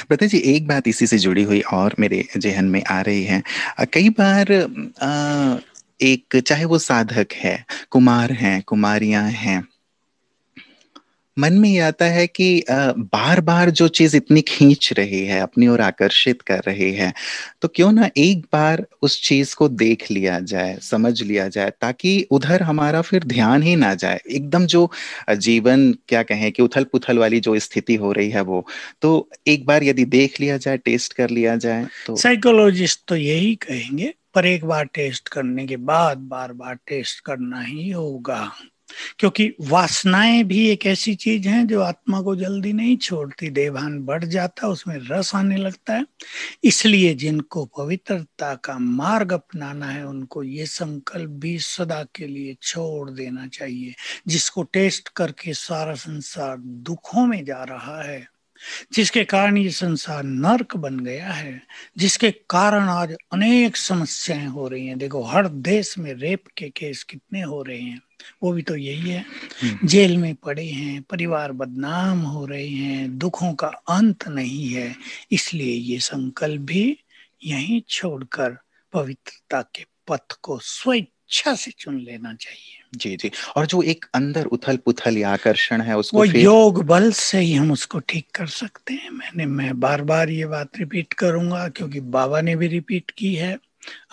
S2: प्रति जी एक बात इसी से जुड़ी हुई और मेरे जहन में आ रही है कई बार आ, एक चाहे वो साधक है कुमार हैं कुमारियां हैं मन में ये आता है कि बार बार जो चीज इतनी खींच रही है अपनी ओर आकर्षित कर रही है तो क्यों ना एक बार उस चीज को देख लिया जाए समझ लिया जाए ताकि उधर हमारा फिर ध्यान ही ना जाए एकदम जो जीवन क्या कहें कि उथल पुथल वाली जो स्थिति हो रही है वो तो एक बार यदि देख लिया जाए टेस्ट कर लिया जाए तो
S3: साइकोलॉजिस्ट तो यही कहेंगे पर एक बार टेस्ट करने के बाद बार बार टेस्ट करना ही होगा क्योंकि वासनाएं भी एक ऐसी चीज है जो आत्मा को जल्दी नहीं छोड़ती देवान बढ़ जाता उसमें रस आने लगता है इसलिए जिनको पवित्रता का मार्ग अपनाना है उनको ये संकल्प भी सदा के लिए छोड़ देना चाहिए जिसको टेस्ट करके सारा संसार दुखों में जा रहा है जिसके कारण ये संसार नरक बन गया है जिसके कारण आज अनेक समस्याएं हो रही हैं देखो हर देश में रेप के केस कितने हो रहे हैं वो भी तो यही है हम्म। जेल में पड़े हैं परिवार बदनाम हो रहे हैं दुखों का अंत नहीं है इसलिए ये संकल्प भी यहीं छोड़कर पवित्रता के पथ को स्वेच्छा इच्छा से चुन लेना चाहिए
S2: जी जी और जो एक अंदर उथल पुथल या आकर्षण है उसको वो योग
S3: बल से ही हम उसको ठीक कर सकते हैं मैंने मैं बार बार ये बात रिपीट करूंगा क्योंकि बाबा ने भी रिपीट की है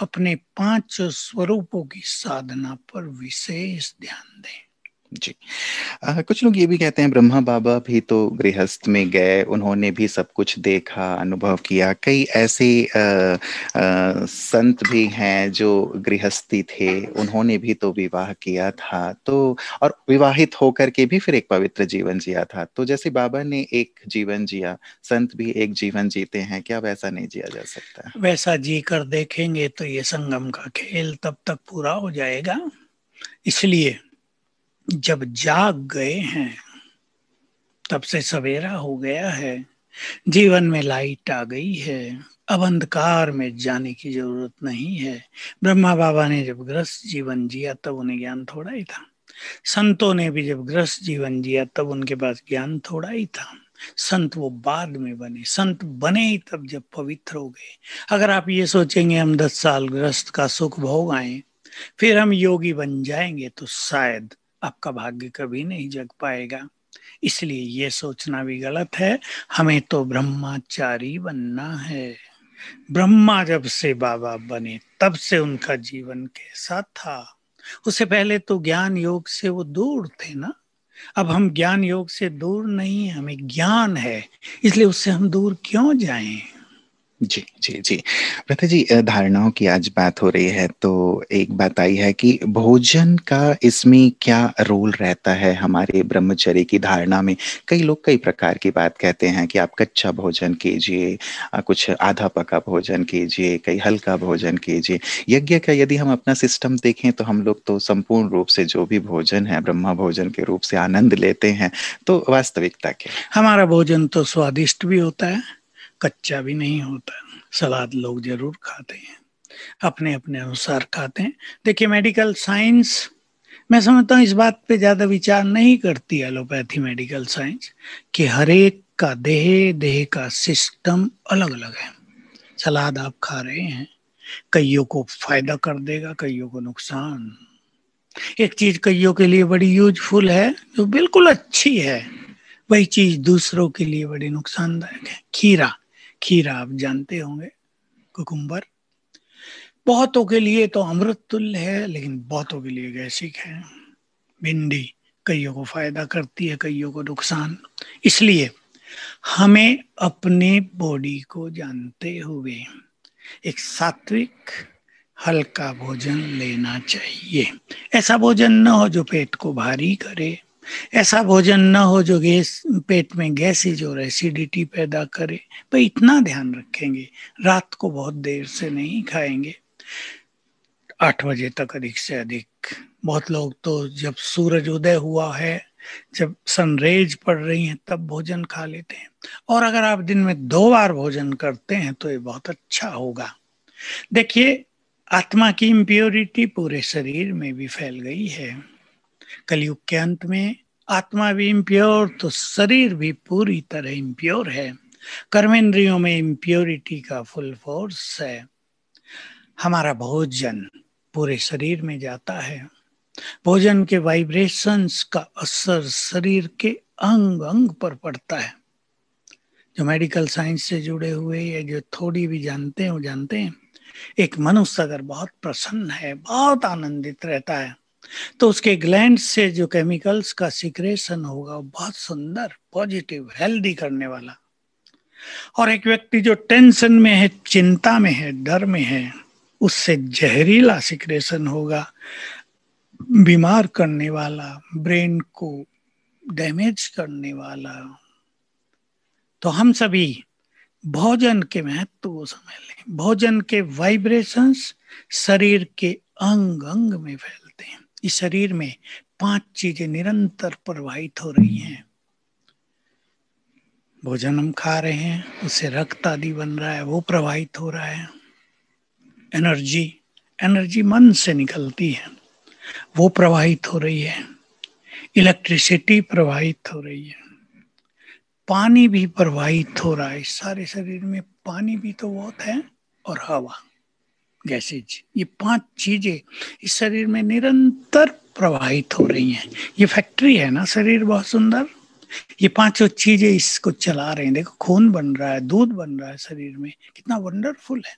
S3: अपने पांच स्वरूपों की साधना पर विशेष ध्यान दें
S2: जी आ, कुछ लोग ये भी कहते हैं ब्रह्मा बाबा भी तो गृहस्थ में गए उन्होंने भी सब कुछ देखा अनुभव किया कई ऐसे संत भी हैं जो गृहस्थी थे उन्होंने भी तो विवाह किया था तो और विवाहित होकर के भी फिर एक पवित्र जीवन जिया था तो जैसे बाबा ने एक जीवन जिया संत भी एक जीवन जीते हैं क्या वैसा नहीं जिया जा सकता
S3: वैसा जी कर देखेंगे तो ये संगम का खेल तब तक पूरा हो जाएगा इसलिए जब जाग गए हैं तब से सवेरा हो गया है जीवन में लाइट आ गई है अब अंधकार में जाने की जरूरत नहीं है ब्रह्मा बाबा ने जब ग्रस्त जीवन जिया तब उन्हें ज्ञान थोड़ा ही था संतों ने भी जब ग्रस्त जीवन जिया तब उनके पास ज्ञान थोड़ा ही था संत वो बाद में बने संत बने ही तब जब पवित्र हो गए अगर आप ये सोचेंगे हम दस साल ग्रस्त का सुख भोग आए फिर हम योगी बन जाएंगे तो शायद आपका भाग्य कभी नहीं जग पाएगा इसलिए ये सोचना भी गलत है हमें तो ब्रह्माचारी बनना है ब्रह्मा जब से बाबा बने तब से उनका जीवन कैसा था उससे पहले तो ज्ञान योग से वो दूर थे ना अब हम ज्ञान योग से दूर नहीं हमें ज्ञान है इसलिए उससे हम दूर क्यों जाएं
S2: जी जी जी प्रथा जी धारणाओं की आज बात हो रही है तो एक बात आई है कि भोजन का इसमें क्या रोल रहता है हमारे ब्रह्मचर्य की धारणा में कई लोग कई प्रकार की बात कहते हैं कि आप कच्चा भोजन कीजिए कुछ आधा पका भोजन कीजिए कई हल्का भोजन कीजिए यज्ञ का यदि हम अपना सिस्टम देखें तो हम लोग तो संपूर्ण रूप से जो भी भोजन है ब्रह्मा भोजन के रूप से आनंद लेते हैं तो वास्तविकता क्या हमारा भोजन तो
S3: स्वादिष्ट भी होता है कच्चा भी नहीं होता सलाद लोग जरूर खाते हैं अपने अपने अनुसार खाते हैं देखिए मेडिकल साइंस मैं समझता हूँ इस बात पे ज़्यादा विचार नहीं करती एलोपैथी मेडिकल साइंस कि हर एक का देह देह का सिस्टम अलग अलग है सलाद आप खा रहे हैं कईयों को फायदा कर देगा कईयों को नुकसान एक चीज कईयों के लिए बड़ी यूजफुल है जो बिल्कुल अच्छी है वही चीज दूसरों के लिए बड़ी नुकसानदायक है खीरा खीरा आप जानते होंगे कुकुम्बर बहुतों के लिए तो अमृत तुल्य है लेकिन बहुतों के लिए गैसिक है भिंडी कईयों को फायदा करती है कईयों को नुकसान इसलिए हमें अपने बॉडी को जानते हुए एक सात्विक हल्का भोजन लेना चाहिए ऐसा भोजन न हो जो पेट को भारी करे ऐसा भोजन न हो जो गैस पेट में गैसेज रहे एसिडिटी पैदा करे पर इतना ध्यान रखेंगे रात को बहुत देर से नहीं खाएंगे आठ बजे तक अधिक से अधिक बहुत लोग तो जब सूरज उदय हुआ है जब सनरेज पड़ रही है तब भोजन खा लेते हैं और अगर आप दिन में दो बार भोजन करते हैं तो ये बहुत अच्छा होगा देखिए आत्मा की इम्प्योरिटी पूरे शरीर में भी फैल गई है कलयुग के अंत में आत्मा भी इम्प्योर तो शरीर भी पूरी तरह इम्प्योर है कर्मेंद्रियों में इम्प्योरिटी का फुल फोर्स है हमारा भोजन पूरे शरीर में जाता है भोजन के वाइब्रेशंस का असर शरीर के अंग अंग पर पड़ता है जो मेडिकल साइंस से जुड़े हुए या जो थोड़ी भी जानते हैं वो जानते हैं एक मनुष्य अगर बहुत प्रसन्न है बहुत आनंदित रहता है तो उसके ग्लैंड से जो केमिकल्स का सिक्रेशन होगा बहुत सुंदर पॉजिटिव हेल्दी करने वाला और एक व्यक्ति जो टेंशन में है चिंता में है डर में है उससे जहरीला सिक्रेशन होगा बीमार करने वाला ब्रेन को डैमेज करने वाला तो हम सभी भोजन के महत्व को समझ लें भोजन के वाइब्रेशंस शरीर के अंग अंग में फैल इस शरीर में पांच चीजें निरंतर प्रवाहित हो रही हैं भोजन हम खा रहे हैं उससे रक्त आदि बन रहा है वो प्रवाहित हो रहा है एनर्जी एनर्जी मन से निकलती है वो प्रवाहित हो रही है इलेक्ट्रिसिटी प्रवाहित हो रही है पानी भी प्रवाहित हो रहा है सारे शरीर में पानी भी तो बहुत है और हवा गैसेज ये पांच चीजें इस शरीर में निरंतर प्रवाहित हो रही हैं ये फैक्ट्री है ना शरीर बहुत सुंदर ये पांचों चीजें इसको चला रहे हैं देखो खून बन रहा है दूध बन रहा है शरीर में कितना वंडरफुल है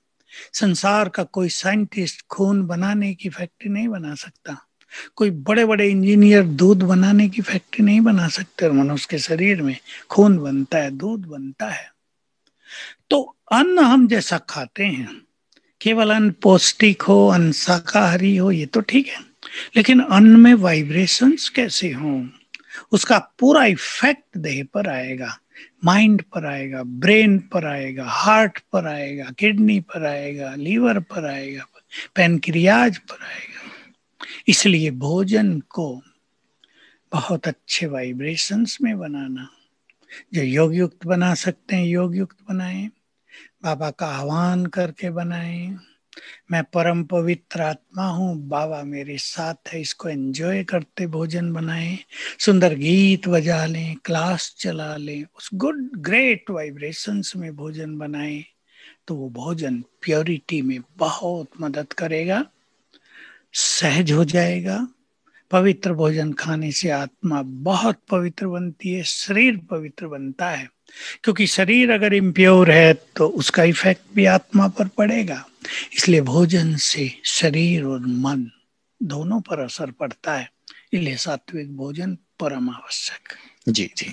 S3: संसार का कोई साइंटिस्ट खून बनाने की फैक्ट्री नहीं बना सकता कोई बड़े बड़े इंजीनियर दूध बनाने की फैक्ट्री नहीं बना सकते मनुष्य के शरीर में खून बनता है दूध बनता है तो अन्न हम जैसा खाते हैं केवल अन्न पौष्टिक हो अन्न शाकाहारी हो ये तो ठीक है लेकिन अन्न में वाइब्रेशंस कैसे हो उसका पूरा इफेक्ट देह पर आएगा माइंड पर आएगा ब्रेन पर आएगा हार्ट पर आएगा किडनी पर आएगा लीवर पर आएगा पेनक्रियाज पर आएगा इसलिए भोजन को बहुत अच्छे वाइब्रेशंस में बनाना जो योग युक्त बना सकते हैं योग युक्त बनाएं बाबा का आह्वान करके बनाए मैं परम पवित्र आत्मा हूँ बाबा मेरे साथ है इसको एंजॉय करते भोजन बनाए सुंदर गीत बजा लें क्लास चला लें उस गुड ग्रेट वाइब्रेशंस में भोजन बनाए तो वो भोजन प्योरिटी में बहुत मदद करेगा सहज हो जाएगा पवित्र भोजन खाने से आत्मा बहुत पवित्र बनती है शरीर पवित्र बनता है क्योंकि शरीर अगर इम्प्योर है तो उसका इफेक्ट भी आत्मा पर पड़ेगा इसलिए भोजन से शरीर और मन दोनों पर असर पड़ता है इसलिए सात्विक भोजन परम आवश्यक
S2: है जी जी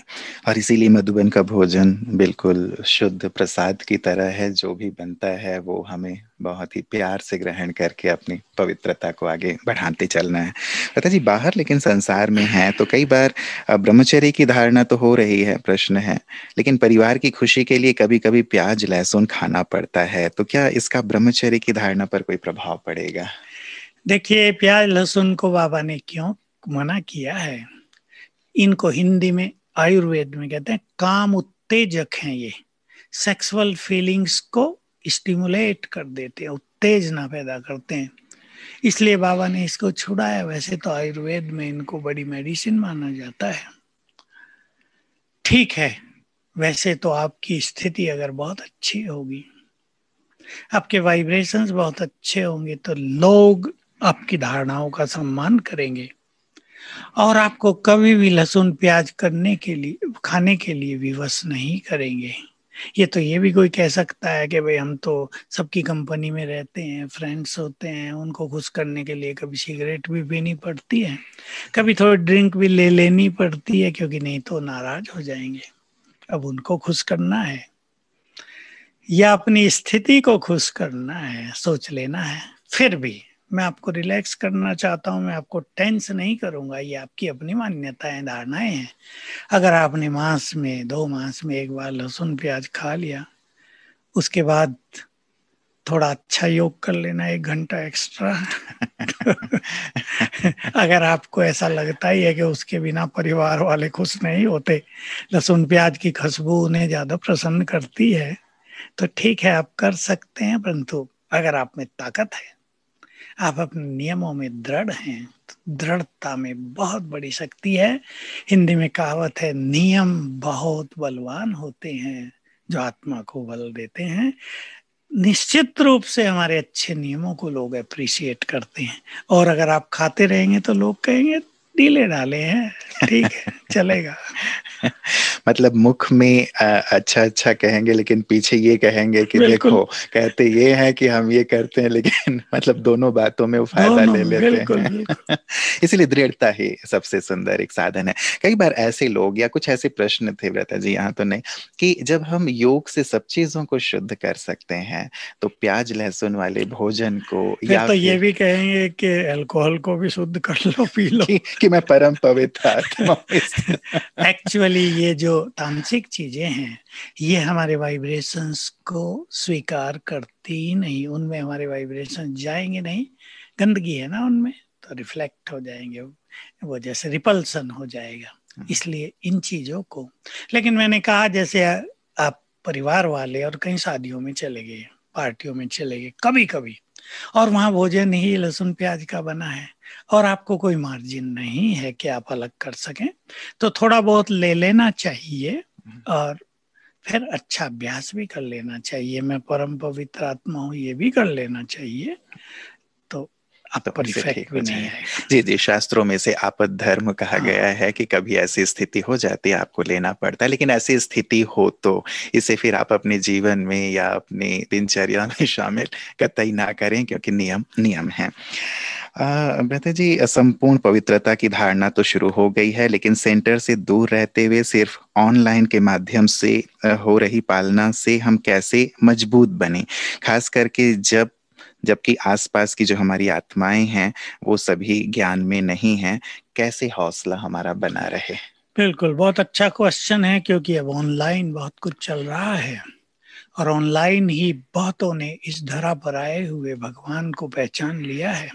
S2: और इसीलिए मधुबन का भोजन बिल्कुल शुद्ध प्रसाद की तरह है जो भी बनता है वो हमें बहुत ही प्यार से ग्रहण करके अपनी पवित्रता को आगे बढ़ाते चलना है पता जी बाहर लेकिन संसार में है तो कई बार ब्रह्मचर्य की धारणा तो हो रही है प्रश्न है लेकिन परिवार की खुशी के लिए कभी कभी प्याज लहसुन खाना पड़ता है तो क्या इसका ब्रह्मचर्य की धारणा पर कोई प्रभाव पड़ेगा
S3: देखिए प्याज लहसुन को बाबा ने क्यों मना किया है इनको हिंदी में आयुर्वेद में कहते हैं काम उत्तेजक हैं ये सेक्सुअल फीलिंग्स को स्टिमुलेट कर देते हैं उत्तेजना पैदा करते हैं इसलिए बाबा ने इसको छुड़ाया वैसे तो आयुर्वेद में इनको बड़ी मेडिसिन माना जाता है ठीक है वैसे तो आपकी स्थिति अगर बहुत अच्छी होगी आपके वाइब्रेशंस बहुत अच्छे होंगे तो लोग आपकी धारणाओं का सम्मान करेंगे और आपको कभी भी लहसुन प्याज करने के लिए खाने के लिए विवश नहीं करेंगे ये तो ये भी कोई कह सकता है कि भाई हम तो सबकी कंपनी में रहते हैं फ्रेंड्स होते हैं उनको खुश करने के लिए कभी सिगरेट भी पीनी पड़ती है कभी थोड़ी ड्रिंक भी ले लेनी पड़ती है क्योंकि नहीं तो नाराज हो जाएंगे अब उनको खुश करना है या अपनी स्थिति को खुश करना है सोच लेना है फिर भी मैं आपको रिलैक्स करना चाहता हूँ मैं आपको टेंस नहीं करूंगा ये आपकी अपनी मान्यताएं धारणाएं हैं अगर आपने मास में दो मास में एक बार लहसुन प्याज खा लिया उसके बाद थोड़ा अच्छा योग कर लेना एक घंटा एक्स्ट्रा अगर आपको ऐसा लगता ही है कि उसके बिना परिवार वाले खुश नहीं होते लहसुन प्याज की खुशबू उन्हें ज़्यादा प्रसन्न करती है तो ठीक है आप कर सकते हैं परंतु अगर आप में ताकत है आप अपने नियमों में दृढ़ हैं तो दृढ़ता में बहुत बड़ी शक्ति है हिंदी में कहावत है नियम बहुत बलवान होते हैं जो आत्मा को बल देते हैं निश्चित रूप से हमारे अच्छे नियमों को लोग अप्रिशिएट करते हैं और अगर आप खाते रहेंगे तो लोग कहेंगे डीले डाले हैं ठीक है चलेगा
S2: मतलब मुख में आ, अच्छा अच्छा कहेंगे लेकिन पीछे ये कहेंगे कि देखो कहते ये है कि हम ये करते हैं लेकिन मतलब दोनों बातों में वो फायदा ले लेते हैं इसलिए दृढ़ता ही सबसे सुंदर एक साधन है कई बार ऐसे लोग या कुछ ऐसे प्रश्न थे व्रता जी यहाँ तो नहीं कि जब हम योग से सब चीजों को शुद्ध कर सकते हैं तो प्याज लहसुन वाले भोजन को या तो ये
S3: भी कहेंगे कि एल्कोहल को भी शुद्ध कर लो पी लो कि, कि मैं परम
S2: पवित्र आत्मा
S3: एक्चुअली ये जो तांत्रिक चीजें हैं ये हमारे वाइब्रेशंस को स्वीकार करती नहीं उनमें हमारे वाइब्रेशन जाएंगे नहीं गंदगी है ना उनमें तो रिफ्लेक्ट हो जाएंगे वो जैसे रिपल्सन हो जाएगा हाँ। इसलिए इन चीजों को लेकिन मैंने कहा जैसे आप परिवार वाले और कई शादियों में चले गए पार्टियों में चले गए कभी कभी और वहां भोजन ही लहसुन प्याज का बना है और आपको कोई मार्जिन नहीं है कि आप अलग कर सकें तो थोड़ा बहुत ले लेना चाहिए हम्म। और फिर अच्छा अभ्यास भी कर लेना चाहिए मैं परम पवित्र आत्मा हूँ ये भी कर लेना चाहिए तो
S2: आप तो परफेक्ट भी नहीं है जी जी शास्त्रों में से आपद धर्म कहा हाँ। गया है कि कभी ऐसी स्थिति हो जाती है आपको लेना पड़ता है लेकिन ऐसी स्थिति हो तो इसे फिर आप अपने जीवन में या अपनी दिनचर्या में शामिल कतई ना करें क्योंकि नियम नियम है बेहतर जी संपूर्ण पवित्रता की धारणा तो शुरू हो गई है लेकिन सेंटर से दूर रहते हुए सिर्फ ऑनलाइन के माध्यम से हो रही पालना से हम कैसे मजबूत बने खास करके जब जबकि आसपास की जो हमारी आत्माएं हैं वो सभी ज्ञान में नहीं हैं कैसे हौसला हमारा बना रहे
S3: बिल्कुल बहुत अच्छा क्वेश्चन है क्योंकि अब ऑनलाइन बहुत कुछ चल रहा है और ऑनलाइन ही बहुतों ने इस धरा पर आए हुए भगवान को पहचान लिया है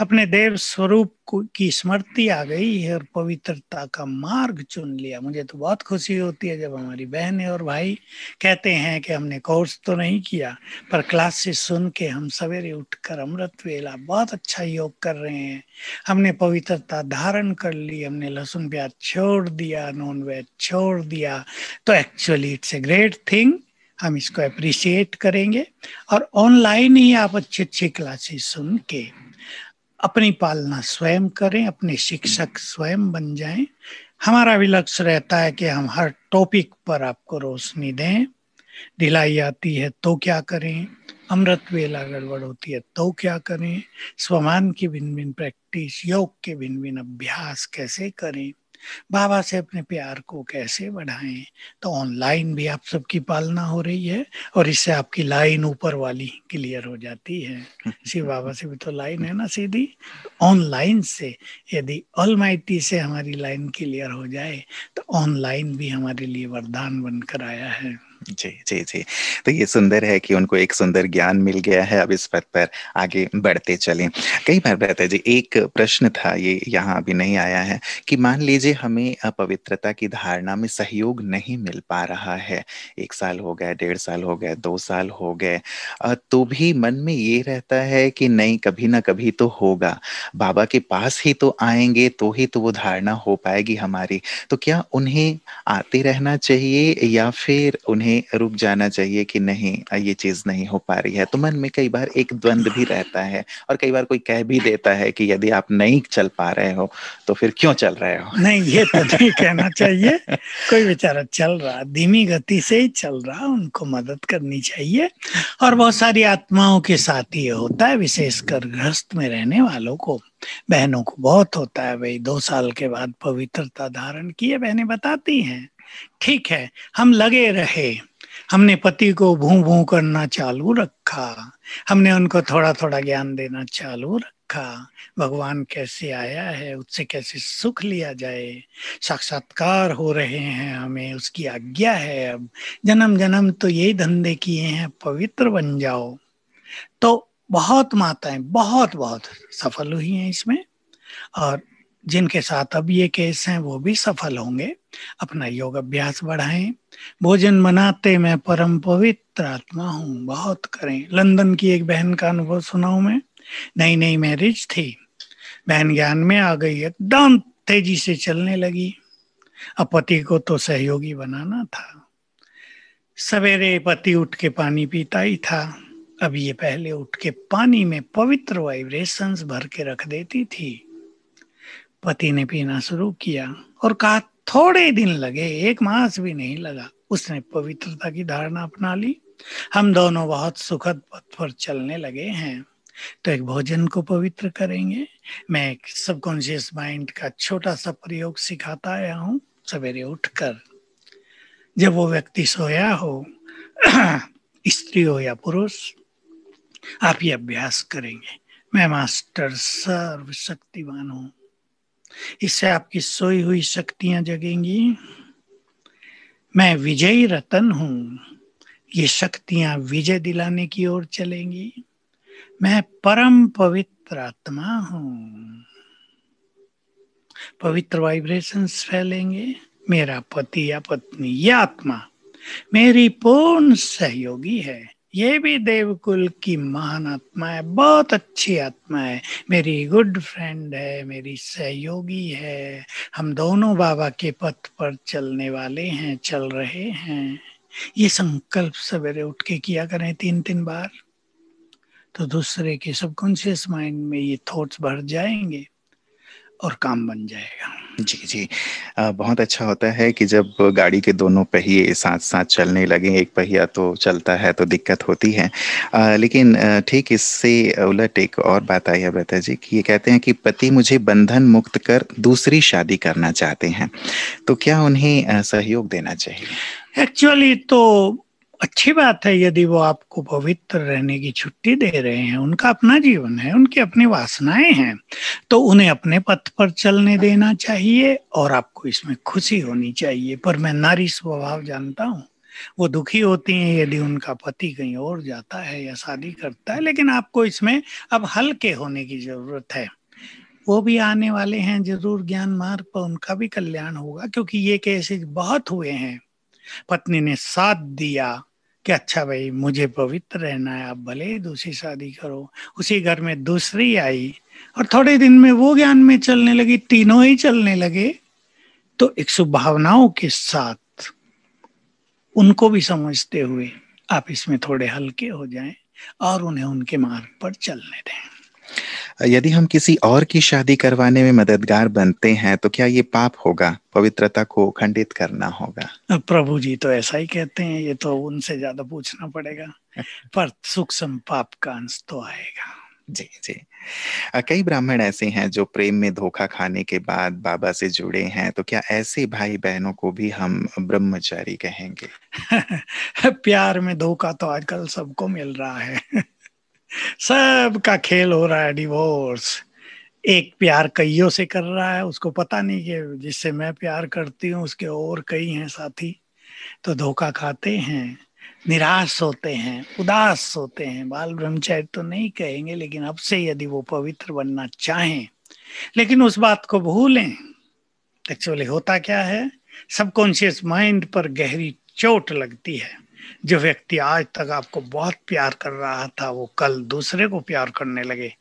S3: अपने देव स्वरूप की स्मृति आ गई है और पवित्रता का मार्ग चुन लिया मुझे तो बहुत खुशी होती है जब हमारी बहनें और भाई कहते हैं कि हमने कोर्स तो नहीं किया पर क्लास से सुन के हम सवेरे उठकर अमृत वेला बहुत अच्छा योग कर रहे हैं हमने पवित्रता धारण कर ली हमने लहसुन प्याज छोड़ दिया नॉन वेज छोड़ दिया तो actually it's a great thing हम इसको अप्रिशिएट करेंगे और ऑनलाइन ही आप अच्छी अच्छी क्लासेस सुन के अपनी पालना स्वयं करें अपने शिक्षक स्वयं बन जाएं हमारा भी लक्ष्य रहता है कि हम हर टॉपिक पर आपको रोशनी दें ढिलाई आती है तो क्या करें अमृत वेला गड़बड़ होती है तो क्या करें स्वमान की भिन्न भिन्न प्रैक्टिस योग के भिन्न भिन्न अभ्यास कैसे करें बाबा से अपने प्यार को कैसे बढ़ाएं तो ऑनलाइन भी आप सबकी पालना हो रही है और इससे आपकी लाइन ऊपर वाली क्लियर हो जाती है शिव बाबा से भी तो लाइन है ना सीधी ऑनलाइन से यदि ऑलमाइटी से हमारी लाइन क्लियर हो जाए तो ऑनलाइन भी हमारे लिए वरदान बनकर आया है
S2: जी जी जी तो ये सुंदर है कि उनको एक सुंदर ज्ञान मिल गया है अब इस पद पर आगे बढ़ते चलें कई बार बहता जी एक प्रश्न था ये यहाँ अभी नहीं आया है कि मान लीजिए हमें पवित्रता की धारणा में सहयोग नहीं मिल पा रहा है एक साल हो गया डेढ़ साल हो गया दो साल हो गए तो भी मन में ये रहता है कि नहीं कभी ना कभी तो होगा बाबा के पास ही तो आएंगे तो ही तो वो धारणा हो पाएगी हमारी तो क्या उन्हें आते रहना चाहिए या फिर उन्हें तुम्हें रुक जाना चाहिए कि नहीं ये चीज नहीं हो पा रही है तो मन में कई बार एक द्वंद भी रहता है और कई बार कोई कह भी देता है कि यदि आप नहीं चल पा रहे हो तो फिर क्यों चल रहे हो
S3: नहीं ये तो नहीं कहना चाहिए कोई बेचारा चल रहा धीमी गति से ही चल रहा उनको मदद करनी चाहिए और बहुत सारी आत्माओं के साथ ये होता है विशेषकर गृहस्थ में रहने वालों को बहनों को बहुत होता है भाई दो साल के बाद पवित्रता धारण किए बहनें बताती हैं ठीक है हम लगे रहे हमने पति को भू भू करना चालू रखा हमने उनको थोड़ा थोड़ा ज्ञान देना चालू रखा भगवान कैसे आया है उससे कैसे सुख लिया जाए साक्षात्कार हो रहे हैं हमें उसकी आज्ञा है अब जन्म जन्म तो यही धंधे किए हैं पवित्र बन जाओ तो बहुत माताएं बहुत बहुत सफल हुई हैं इसमें और जिनके साथ अब ये केस हैं वो भी सफल होंगे अपना योग अभ्यास बढ़ाएं भोजन बनाते मैं परम पवित्र आत्मा हूं बहुत करें लंदन की एक बहन का अनुभव सुनाऊ मैं नई नई मैरिज थी बहन ज्ञान में आ गई एकदम तेजी से चलने लगी अब पति को तो सहयोगी बनाना था सवेरे पति उठ के पानी पीता ही था अब ये पहले उठ के पानी में पवित्र वाइब्रेशंस भर के रख देती थी पति ने पीना शुरू किया और कहा थोड़े दिन लगे एक मास भी नहीं लगा उसने पवित्रता की धारणा अपना ली हम दोनों बहुत सुखद पथ पर चलने लगे हैं तो एक भोजन को पवित्र करेंगे मैं एक सबकॉन्शियस माइंड का छोटा सा प्रयोग सिखाता आया हूँ सवेरे उठकर जब वो व्यक्ति सोया हो स्त्री हो या पुरुष आप ये अभ्यास करेंगे मैं मास्टर सर्वशक्तिवान हूँ इससे आपकी सोई हुई शक्तियां जगेंगी मैं विजयी रतन हूं ये शक्तियां विजय दिलाने की ओर चलेंगी मैं परम पवित्र आत्मा हूं पवित्र वाइब्रेशन फैलेंगे मेरा पति या पत्नी या आत्मा मेरी पूर्ण सहयोगी है ये भी देवकुल की महान आत्मा है बहुत अच्छी आत्मा है मेरी गुड फ्रेंड है मेरी सहयोगी है हम दोनों बाबा के पथ पर चलने वाले हैं चल रहे हैं ये संकल्प सवेरे उठ के किया करें तीन तीन बार तो दूसरे के सबकॉन्शियस माइंड में ये थॉट्स भर जाएंगे और काम बन जाएगा
S2: जी जी बहुत अच्छा होता है कि जब गाड़ी के दोनों पहिए साथ साथ चलने लगे एक पहिया तो चलता है तो दिक्कत होती है आ, लेकिन ठीक इससे उलट एक और बात आई है ब्रता जी कि ये कहते हैं कि पति मुझे बंधन मुक्त कर दूसरी शादी करना चाहते हैं तो क्या उन्हें सहयोग देना चाहिए एक्चुअली तो
S3: अच्छी बात है यदि वो आपको पवित्र रहने की छुट्टी दे रहे हैं उनका अपना जीवन है उनकी अपनी वासनाएं हैं तो उन्हें अपने पथ पर चलने देना चाहिए और आपको इसमें खुशी होनी चाहिए पर मैं नारी स्वभाव जानता हूँ वो दुखी होती हैं यदि उनका पति कहीं और जाता है या शादी करता है लेकिन आपको इसमें अब हल्के होने की जरूरत है वो भी आने वाले हैं जरूर ज्ञान मार्ग पर उनका भी कल्याण होगा क्योंकि ये केसेज बहुत हुए हैं पत्नी ने साथ दिया कि अच्छा भाई मुझे पवित्र रहना है आप भले ही दूसरी शादी करो उसी घर में दूसरी आई और थोड़े दिन में वो ज्ञान में चलने लगी तीनों ही चलने लगे तो एक सुभावनाओं के साथ उनको भी समझते हुए आप इसमें थोड़े हल्के हो जाएं और उन्हें उनके मार्ग पर चलने दें
S2: यदि हम किसी और की शादी करवाने में मददगार बनते हैं तो क्या ये पाप होगा पवित्रता को खंडित करना होगा
S3: प्रभु जी तो ऐसा ही कहते हैं ये तो उनसे ज्यादा पूछना पड़ेगा पर सुख पाप का अंश तो आएगा
S2: जी जी कई ब्राह्मण ऐसे हैं जो प्रेम में धोखा खाने के बाद बाबा से जुड़े हैं तो क्या ऐसे भाई बहनों को भी हम ब्रह्मचारी कहेंगे
S3: प्यार में धोखा तो आजकल सबको मिल रहा है सबका खेल हो रहा है डिवोर्स एक प्यार कईयों से कर रहा है उसको पता नहीं कि जिससे मैं प्यार करती हूँ उसके और कई हैं साथी तो धोखा खाते हैं निराश होते हैं उदास होते हैं बाल ब्रह्मचर्य तो नहीं कहेंगे लेकिन अब से यदि वो पवित्र बनना चाहें लेकिन उस बात को भूलें एक्चुअली होता क्या है सबकॉन्शियस माइंड पर गहरी चोट लगती है जो व्यक्ति आज तक आपको बहुत प्यार कर रहा था वो कल दूसरे को प्यार करने लगे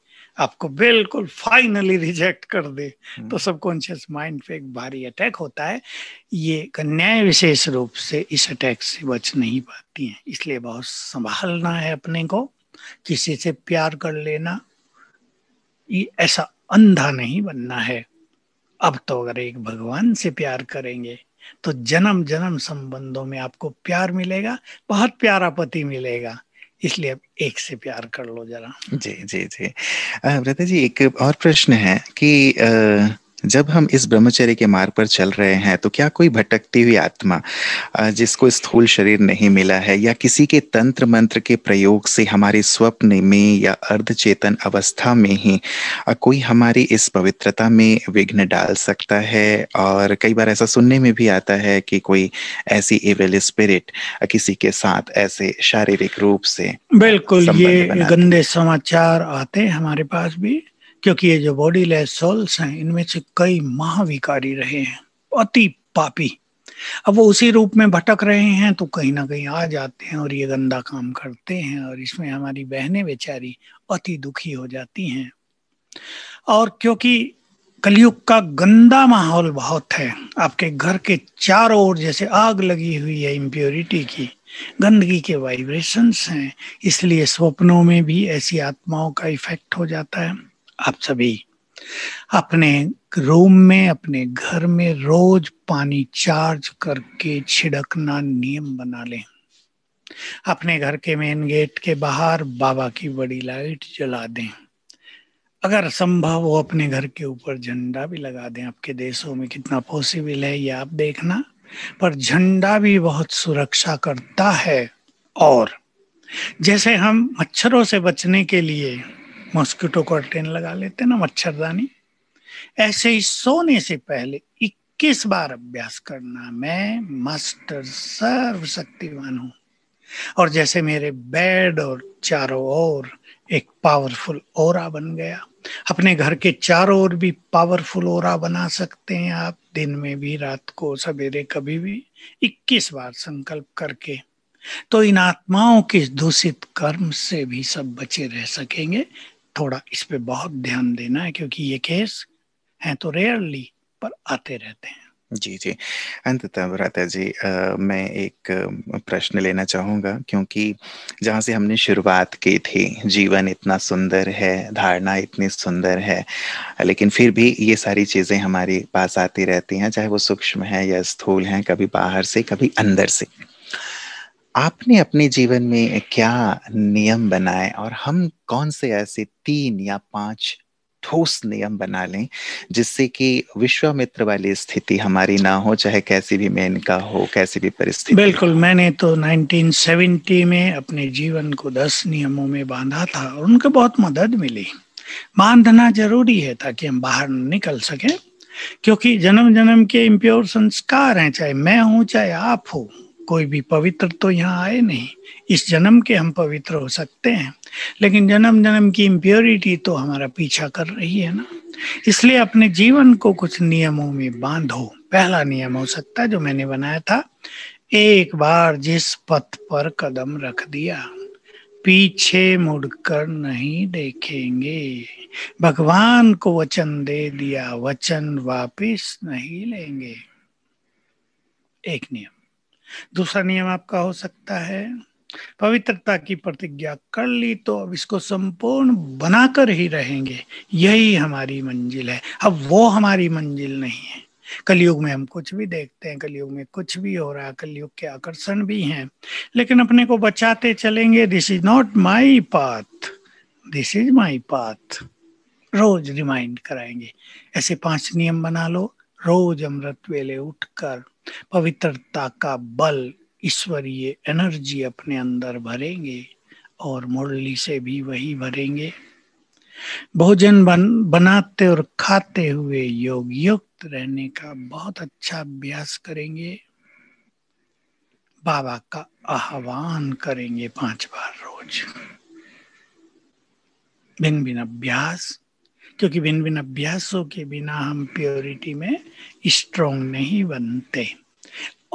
S3: आपको बिल्कुल फाइनली रिजेक्ट कर दे हम्म। तो सबकॉन्शियस माइंड पे एक भारी अटैक होता है ये कन्याएं विशेष रूप से इस अटैक से बच नहीं पाती हैं इसलिए बहुत संभालना है अपने को किसी से प्यार कर लेना ये ऐसा अंधा नहीं बनना है अब तो अगर एक भगवान से प्यार करेंगे तो जन्म जन्म संबंधों में आपको प्यार मिलेगा बहुत प्यारा पति मिलेगा इसलिए अब एक से प्यार कर लो जरा
S2: जी जी जी व्रता जी एक और प्रश्न है कि आ... जब हम इस ब्रह्मचर्य के मार्ग पर चल रहे हैं तो क्या कोई भटकती हुई आत्मा जिसको स्थूल शरीर नहीं मिला है या किसी के तंत्र मंत्र के प्रयोग से हमारे स्वप्न में या अर्ध चेतन अवस्था में ही कोई हमारी इस पवित्रता में विघ्न डाल सकता है और कई बार ऐसा सुनने में भी आता है कि कोई ऐसी इवेल स्पिरिट किसी के साथ ऐसे शारीरिक रूप से
S3: बिल्कुल ये गंदे समाचार आते हैं हमारे पास भी क्योंकि ये जो बॉडी लेस सोल्स हैं इनमें से कई महाविकारी रहे हैं अति पापी अब वो उसी रूप में भटक रहे हैं तो कहीं ना कहीं आ जाते हैं और ये गंदा काम करते हैं और इसमें हमारी बहनें बेचारी अति दुखी हो जाती हैं और क्योंकि कलयुग का गंदा माहौल बहुत है आपके घर के चारों ओर जैसे आग लगी हुई है इम्प्योरिटी की गंदगी के वाइब्रेशंस हैं इसलिए स्वप्नों में भी ऐसी आत्माओं का इफेक्ट हो जाता है आप सभी अपने रूम में अपने घर में रोज पानी चार्ज करके छिड़कना नियम बना लें अपने घर के मेन गेट के बाहर बाबा की बड़ी लाइट जला दें अगर संभव हो अपने घर के ऊपर झंडा भी लगा दें आपके देशों में कितना पॉसिबल है ये आप देखना पर झंडा भी बहुत सुरक्षा करता है और जैसे हम मच्छरों से बचने के लिए मॉस्किटो कॉर्टेन लगा लेते ना मच्छरदानी ऐसे ही सोने से पहले 21 बार अभ्यास करना मैं मास्टर सर्वशक्तिवान हूं और जैसे मेरे बेड और चारों ओर एक पावरफुल ओरा बन गया अपने घर के चारों ओर भी पावरफुल ओरा बना सकते हैं आप दिन में भी रात को सवेरे कभी भी 21 बार संकल्प करके तो इन आत्माओं के दूषित कर्म से भी सब बचे रह सकेंगे थोड़ा इस पे बहुत ध्यान देना है क्योंकि ये केस हैं तो रेयरली पर आते रहते
S2: हैं जी जी अंत जी आ, मैं एक प्रश्न लेना चाहूंगा क्योंकि जहाँ से हमने शुरुआत की थी जीवन इतना सुंदर है धारणा इतनी सुंदर है लेकिन फिर भी ये सारी चीज़ें हमारे पास आती रहती हैं चाहे वो सूक्ष्म है या स्थूल है कभी बाहर से कभी अंदर से आपने अपने जीवन में क्या नियम बनाए और हम कौन से ऐसे तीन या पांच ठोस नियम बना लें जिससे कि विश्वामित्र वाली स्थिति हमारी ना हो चाहे कैसी भी मेन का हो कैसी भी परिस्थिति
S3: बिल्कुल मैंने तो 1970 में अपने जीवन को दस नियमों में बांधा था और उनको बहुत मदद मिली बांधना जरूरी है ताकि हम बाहर निकल सके क्योंकि जन्म जन्म के इम्प्योर संस्कार हैं चाहे मैं हूं चाहे आप हो कोई भी पवित्र तो यहाँ आए नहीं इस जन्म के हम पवित्र हो सकते हैं लेकिन जन्म जन्म की इम्प्योरिटी तो हमारा पीछा कर रही है ना इसलिए अपने जीवन को कुछ नियमों में बांधो पहला नियम हो सकता है जो मैंने बनाया था एक बार जिस पथ पर कदम रख दिया पीछे मुड़कर नहीं देखेंगे भगवान को वचन दे दिया वचन वापिस नहीं लेंगे एक नियम दूसरा नियम आपका हो सकता है पवित्रता की प्रतिज्ञा कर ली तो अब इसको संपूर्ण बनाकर ही रहेंगे यही हमारी मंजिल है अब वो हमारी मंजिल नहीं है कलयुग में हम कुछ भी देखते हैं कलयुग में कुछ भी हो रहा है कलयुग के आकर्षण भी हैं लेकिन अपने को बचाते चलेंगे this is not my path this is my path रोज रिमाइंड कराएंगे ऐसे पांच नियम बना लो रोज अमृत वेले उठकर पवित्रता का बल ईश्वरीय एनर्जी अपने अंदर भरेंगे और मुरली से भी वही भरेंगे भोजन बन बनाते और खाते हुए योग युक्त रहने का बहुत अच्छा अभ्यास करेंगे बाबा का आह्वान करेंगे पांच बार रोज बिन बिन अभ्यास क्योंकि भिन्न भिन्न अभ्यासों के बिना हम प्योरिटी में स्ट्रोंग नहीं बनते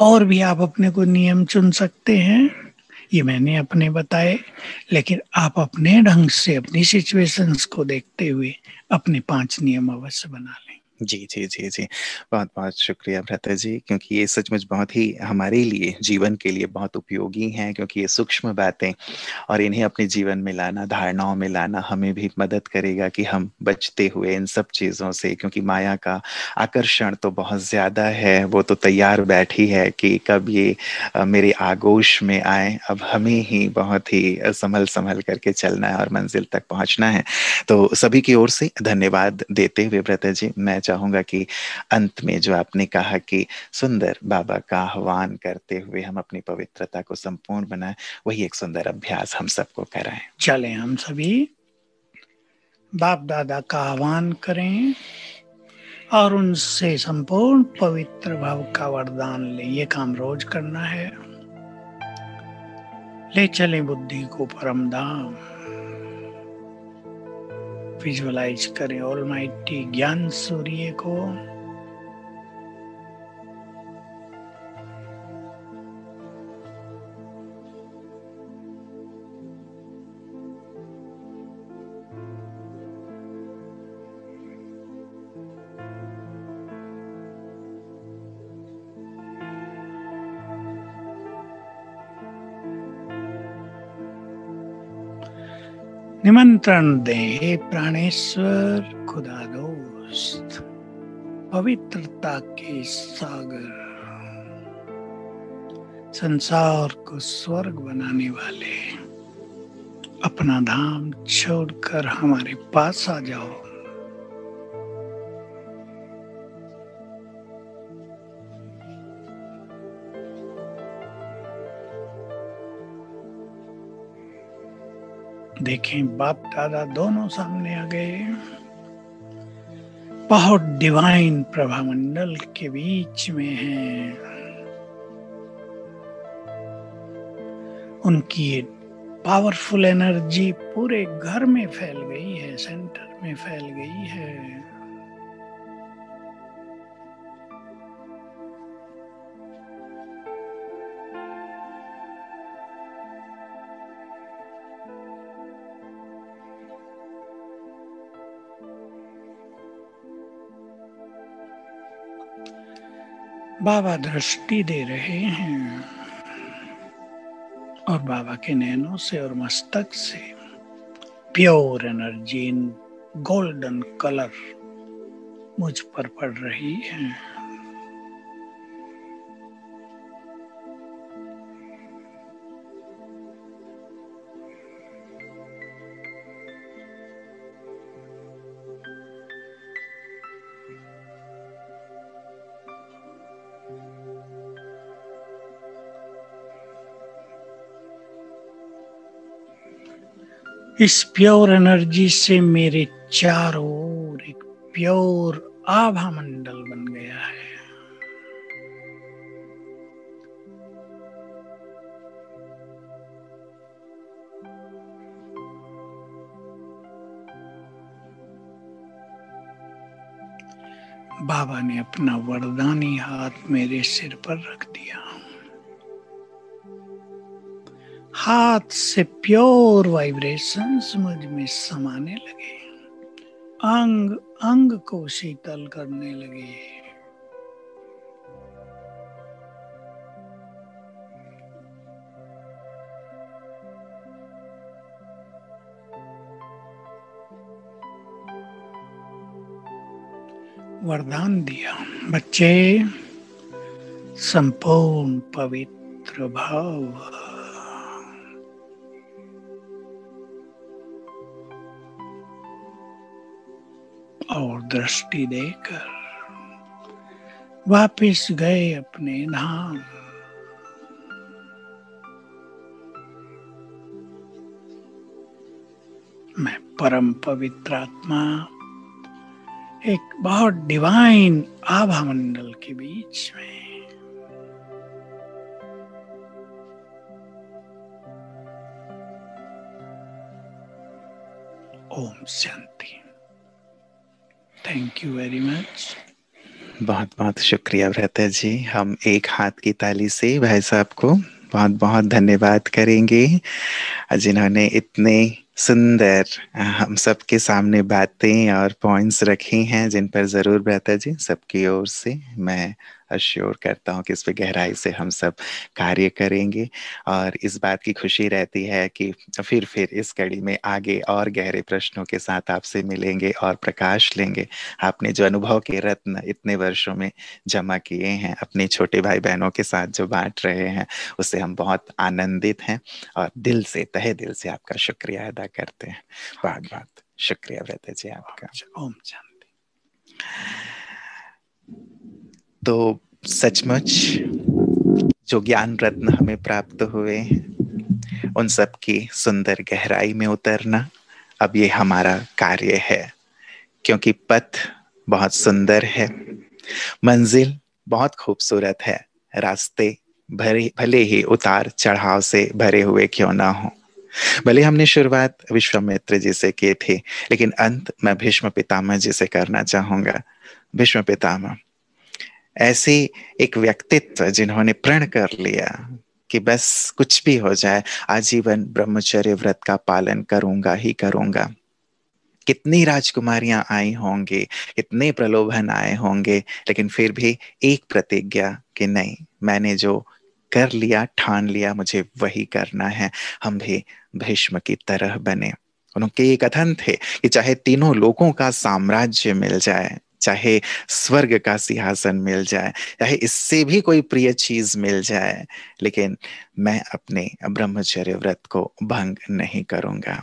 S3: और भी आप अपने को नियम चुन सकते हैं ये मैंने अपने बताए लेकिन आप अपने ढंग से अपनी सिचुएशंस को देखते हुए अपने पांच नियम अवश्य बना लें
S2: जी, जी, जी, जी। बहुत-बहुत शुक्रिया भ्रता जी, क्योंकि ये सचमुच बहुत ही हमारे लिए, जीवन के लिए बहुत उपयोगी हैं क्योंकि ये सूक्ष्म बातें और इन्हें अपने जीवन में लाना, धारणाओं में लाना हमें भी मदद करेगा कि हम बचते हुए इन सब चीज़ों से क्योंकि माया का आकर्षण तो बहुत ज़्यादा है, वो तो तैयार बैठी है कि कब ये मेरे आगोश में आए। अब हमें ही बहुत ही संभल-संभल करके चलना है और मंज़िल तक पहुँचना है। तो सभी की ओर से धन्यवाद देते हुए भ्रता जी मैं चाहूंगा कि अंत में जो आपने कहा कि सुंदर बाबा का आह्वान करते हुए हम अपनी पवित्रता को संपूर्ण बनाए वही एक सुंदर अभ्यास हम सबको कराएं चले हम सभी
S3: बाप दादा का आह्वान करें और उनसे संपूर्ण पवित्र भाव का वरदान लें ये काम रोज करना है ले चले बुद्धि को परम धाम विजुअलाइज करें ऑल ज्ञान सूर्य को निमंत्रण दें हे प्राणेश्वर खुदा दोस्त पवित्रता के सागर संसार को स्वर्ग बनाने वाले अपना धाम छोड़कर हमारे पास आ जाओ देखें बाप दादा दोनों सामने आ गए बहुत डिवाइन प्रभा मंडल के बीच में है उनकी ये पावरफुल एनर्जी पूरे घर में फैल गई है सेंटर में फैल गई है बाबा दृष्टि दे रहे हैं और बाबा के नैनों से और मस्तक से pure energy in golden colour मुझ पर पड़ रही है इस प्योर एनर्जी से मेरे चारों ओर एक प्योर आभा मंडल बन गया है बाबा ने अपना वरदानी हाथ मेरे सिर पर रख दिया हाथ से प्योर वाइब्रेशन समझ में समाने लगे अंग अंग को शीतल करने लगे वरदान दिया बच्चे संपूर्ण पवित्र भाव दृष्टि देकर वापस गए अपने धाम मैं परम पवित्र आत्मा एक बहुत डिवाइन आभा मंडल के बीच में ओम शांति थैंक यू वेरी मच
S2: बहुत बहुत शुक्रिया भ्रता जी हम एक हाथ की ताली से भाई साहब को बहुत बहुत धन्यवाद करेंगे जिन्होंने इतने सुंदर हम सबके सामने बातें और पॉइंट्स रखी हैं जिन पर ज़रूर भ्राता जी सबकी ओर से मैं अश्योर करता हूँ कि इस पर गहराई से हम सब कार्य करेंगे और इस बात की खुशी रहती है कि फिर फिर इस कड़ी में आगे और गहरे प्रश्नों के साथ आपसे मिलेंगे और प्रकाश लेंगे आपने जो अनुभव के रत्न इतने वर्षों में जमा किए हैं अपने छोटे भाई बहनों के साथ जो बांट रहे हैं उससे हम बहुत आनंदित हैं और दिल से तहे दिल से आपका शुक्रिया अदा करते हैं बहुत बहुत शुक्रिया व्रत जी आपका ओम शांति तो सचमुच जो ज्ञान रत्न हमें प्राप्त हुए उन सब की सुंदर गहराई में उतरना अब ये हमारा कार्य है क्योंकि पथ बहुत सुंदर है मंजिल बहुत खूबसूरत है रास्ते भरे भले ही उतार चढ़ाव से भरे हुए क्यों ना हो भले हमने शुरुआत विश्वामित्र जी से की थी लेकिन अंत मैं भीष्म पितामह जी से करना चाहूंगा भीष्म पितामह ऐसे एक व्यक्तित्व जिन्होंने प्रण कर लिया कि बस कुछ भी हो जाए आजीवन ब्रह्मचर्य व्रत का पालन करूंगा ही करूंगा कितनी राजकुमारियां आई होंगी इतने प्रलोभन आए होंगे लेकिन फिर भी एक प्रतिज्ञा कि नहीं मैंने जो कर लिया ठान लिया मुझे वही करना है हम भी भीष्म की तरह बने उनके ये कथन थे कि चाहे तीनों लोगों का साम्राज्य मिल जाए चाहे स्वर्ग का सिंहासन मिल जाए चाहे इससे भी कोई प्रिय चीज मिल जाए लेकिन मैं अपने ब्रह्मचर्य व्रत को भंग नहीं करूंगा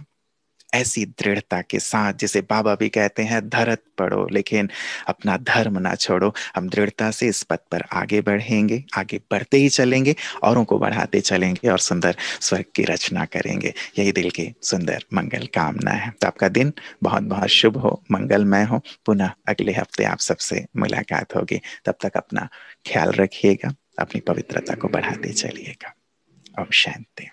S2: ऐसी दृढ़ता के साथ जिसे बाबा भी कहते हैं धरत पड़ो लेकिन अपना धर्म ना छोड़ो हम दृढ़ता से इस पद पर आगे बढ़ेंगे आगे बढ़ते ही चलेंगे औरों को बढ़ाते चलेंगे और सुंदर स्वर्ग की रचना करेंगे यही दिल की सुंदर मंगल कामना है तो आपका दिन बहुत बहुत शुभ हो मंगलमय हो पुनः अगले हफ्ते आप सबसे मुलाकात होगी तब तक अपना ख्याल रखिएगा अपनी पवित्रता को बढ़ाते चलिएगा अब शांति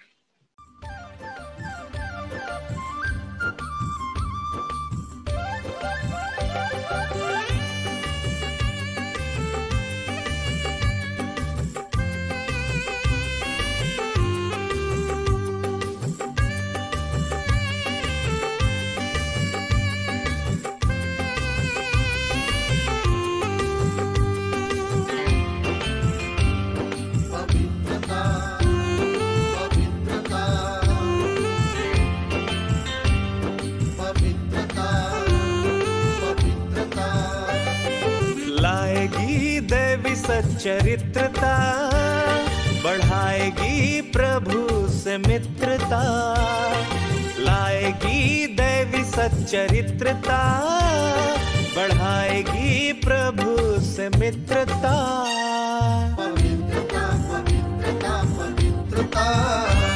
S4: चरित्रता बढ़ाएगी प्रभु से मित्रता लाएगी देवी सच्चरित्रता बढ़ाएगी प्रभु से मित्रता पवित्रता पवित्रता पवित्रता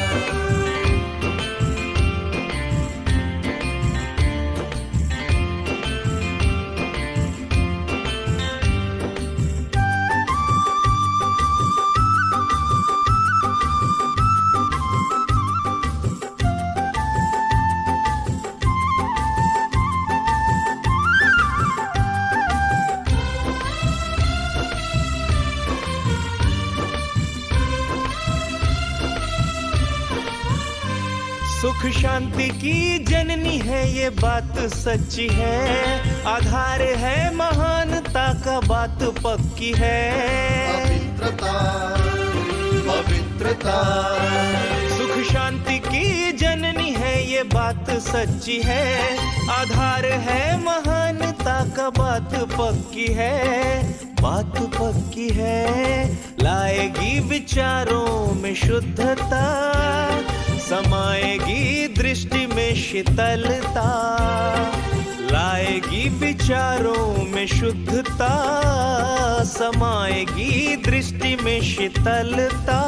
S4: सुख शांति की जननी है ये बात सच्ची है आधार है महानता का बात पक्की है पवित्रता पवित्रता सुख शांति की जननी है ये बात सच्ची है आधार है महानता का बात पक्की है बात पक्की है लाएगी विचारों में शुद्धता समाएगी दृष्टि में शीतलता लाएगी विचारों में शुद्धता समाएगी दृष्टि में शीतलता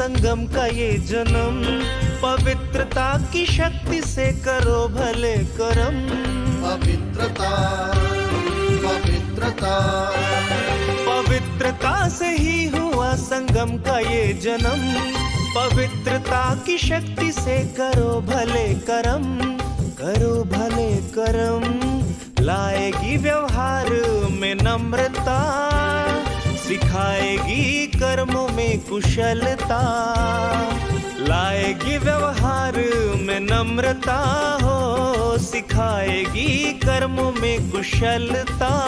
S4: संगम का ये जन्म पवित्रता की शक्ति से करो भले करम पवित्रता पवित्रता पवित्रता से ही हुआ संगम का ये जन्म पवित्रता की शक्ति से करो भले करम करो भले करम लाएगी व्यवहार में नम्रता सिखाएगी कर्मों में कुशलता लाएगी व्यवहार में नम्रता हो सिखाएगी कर्मों में कुशलता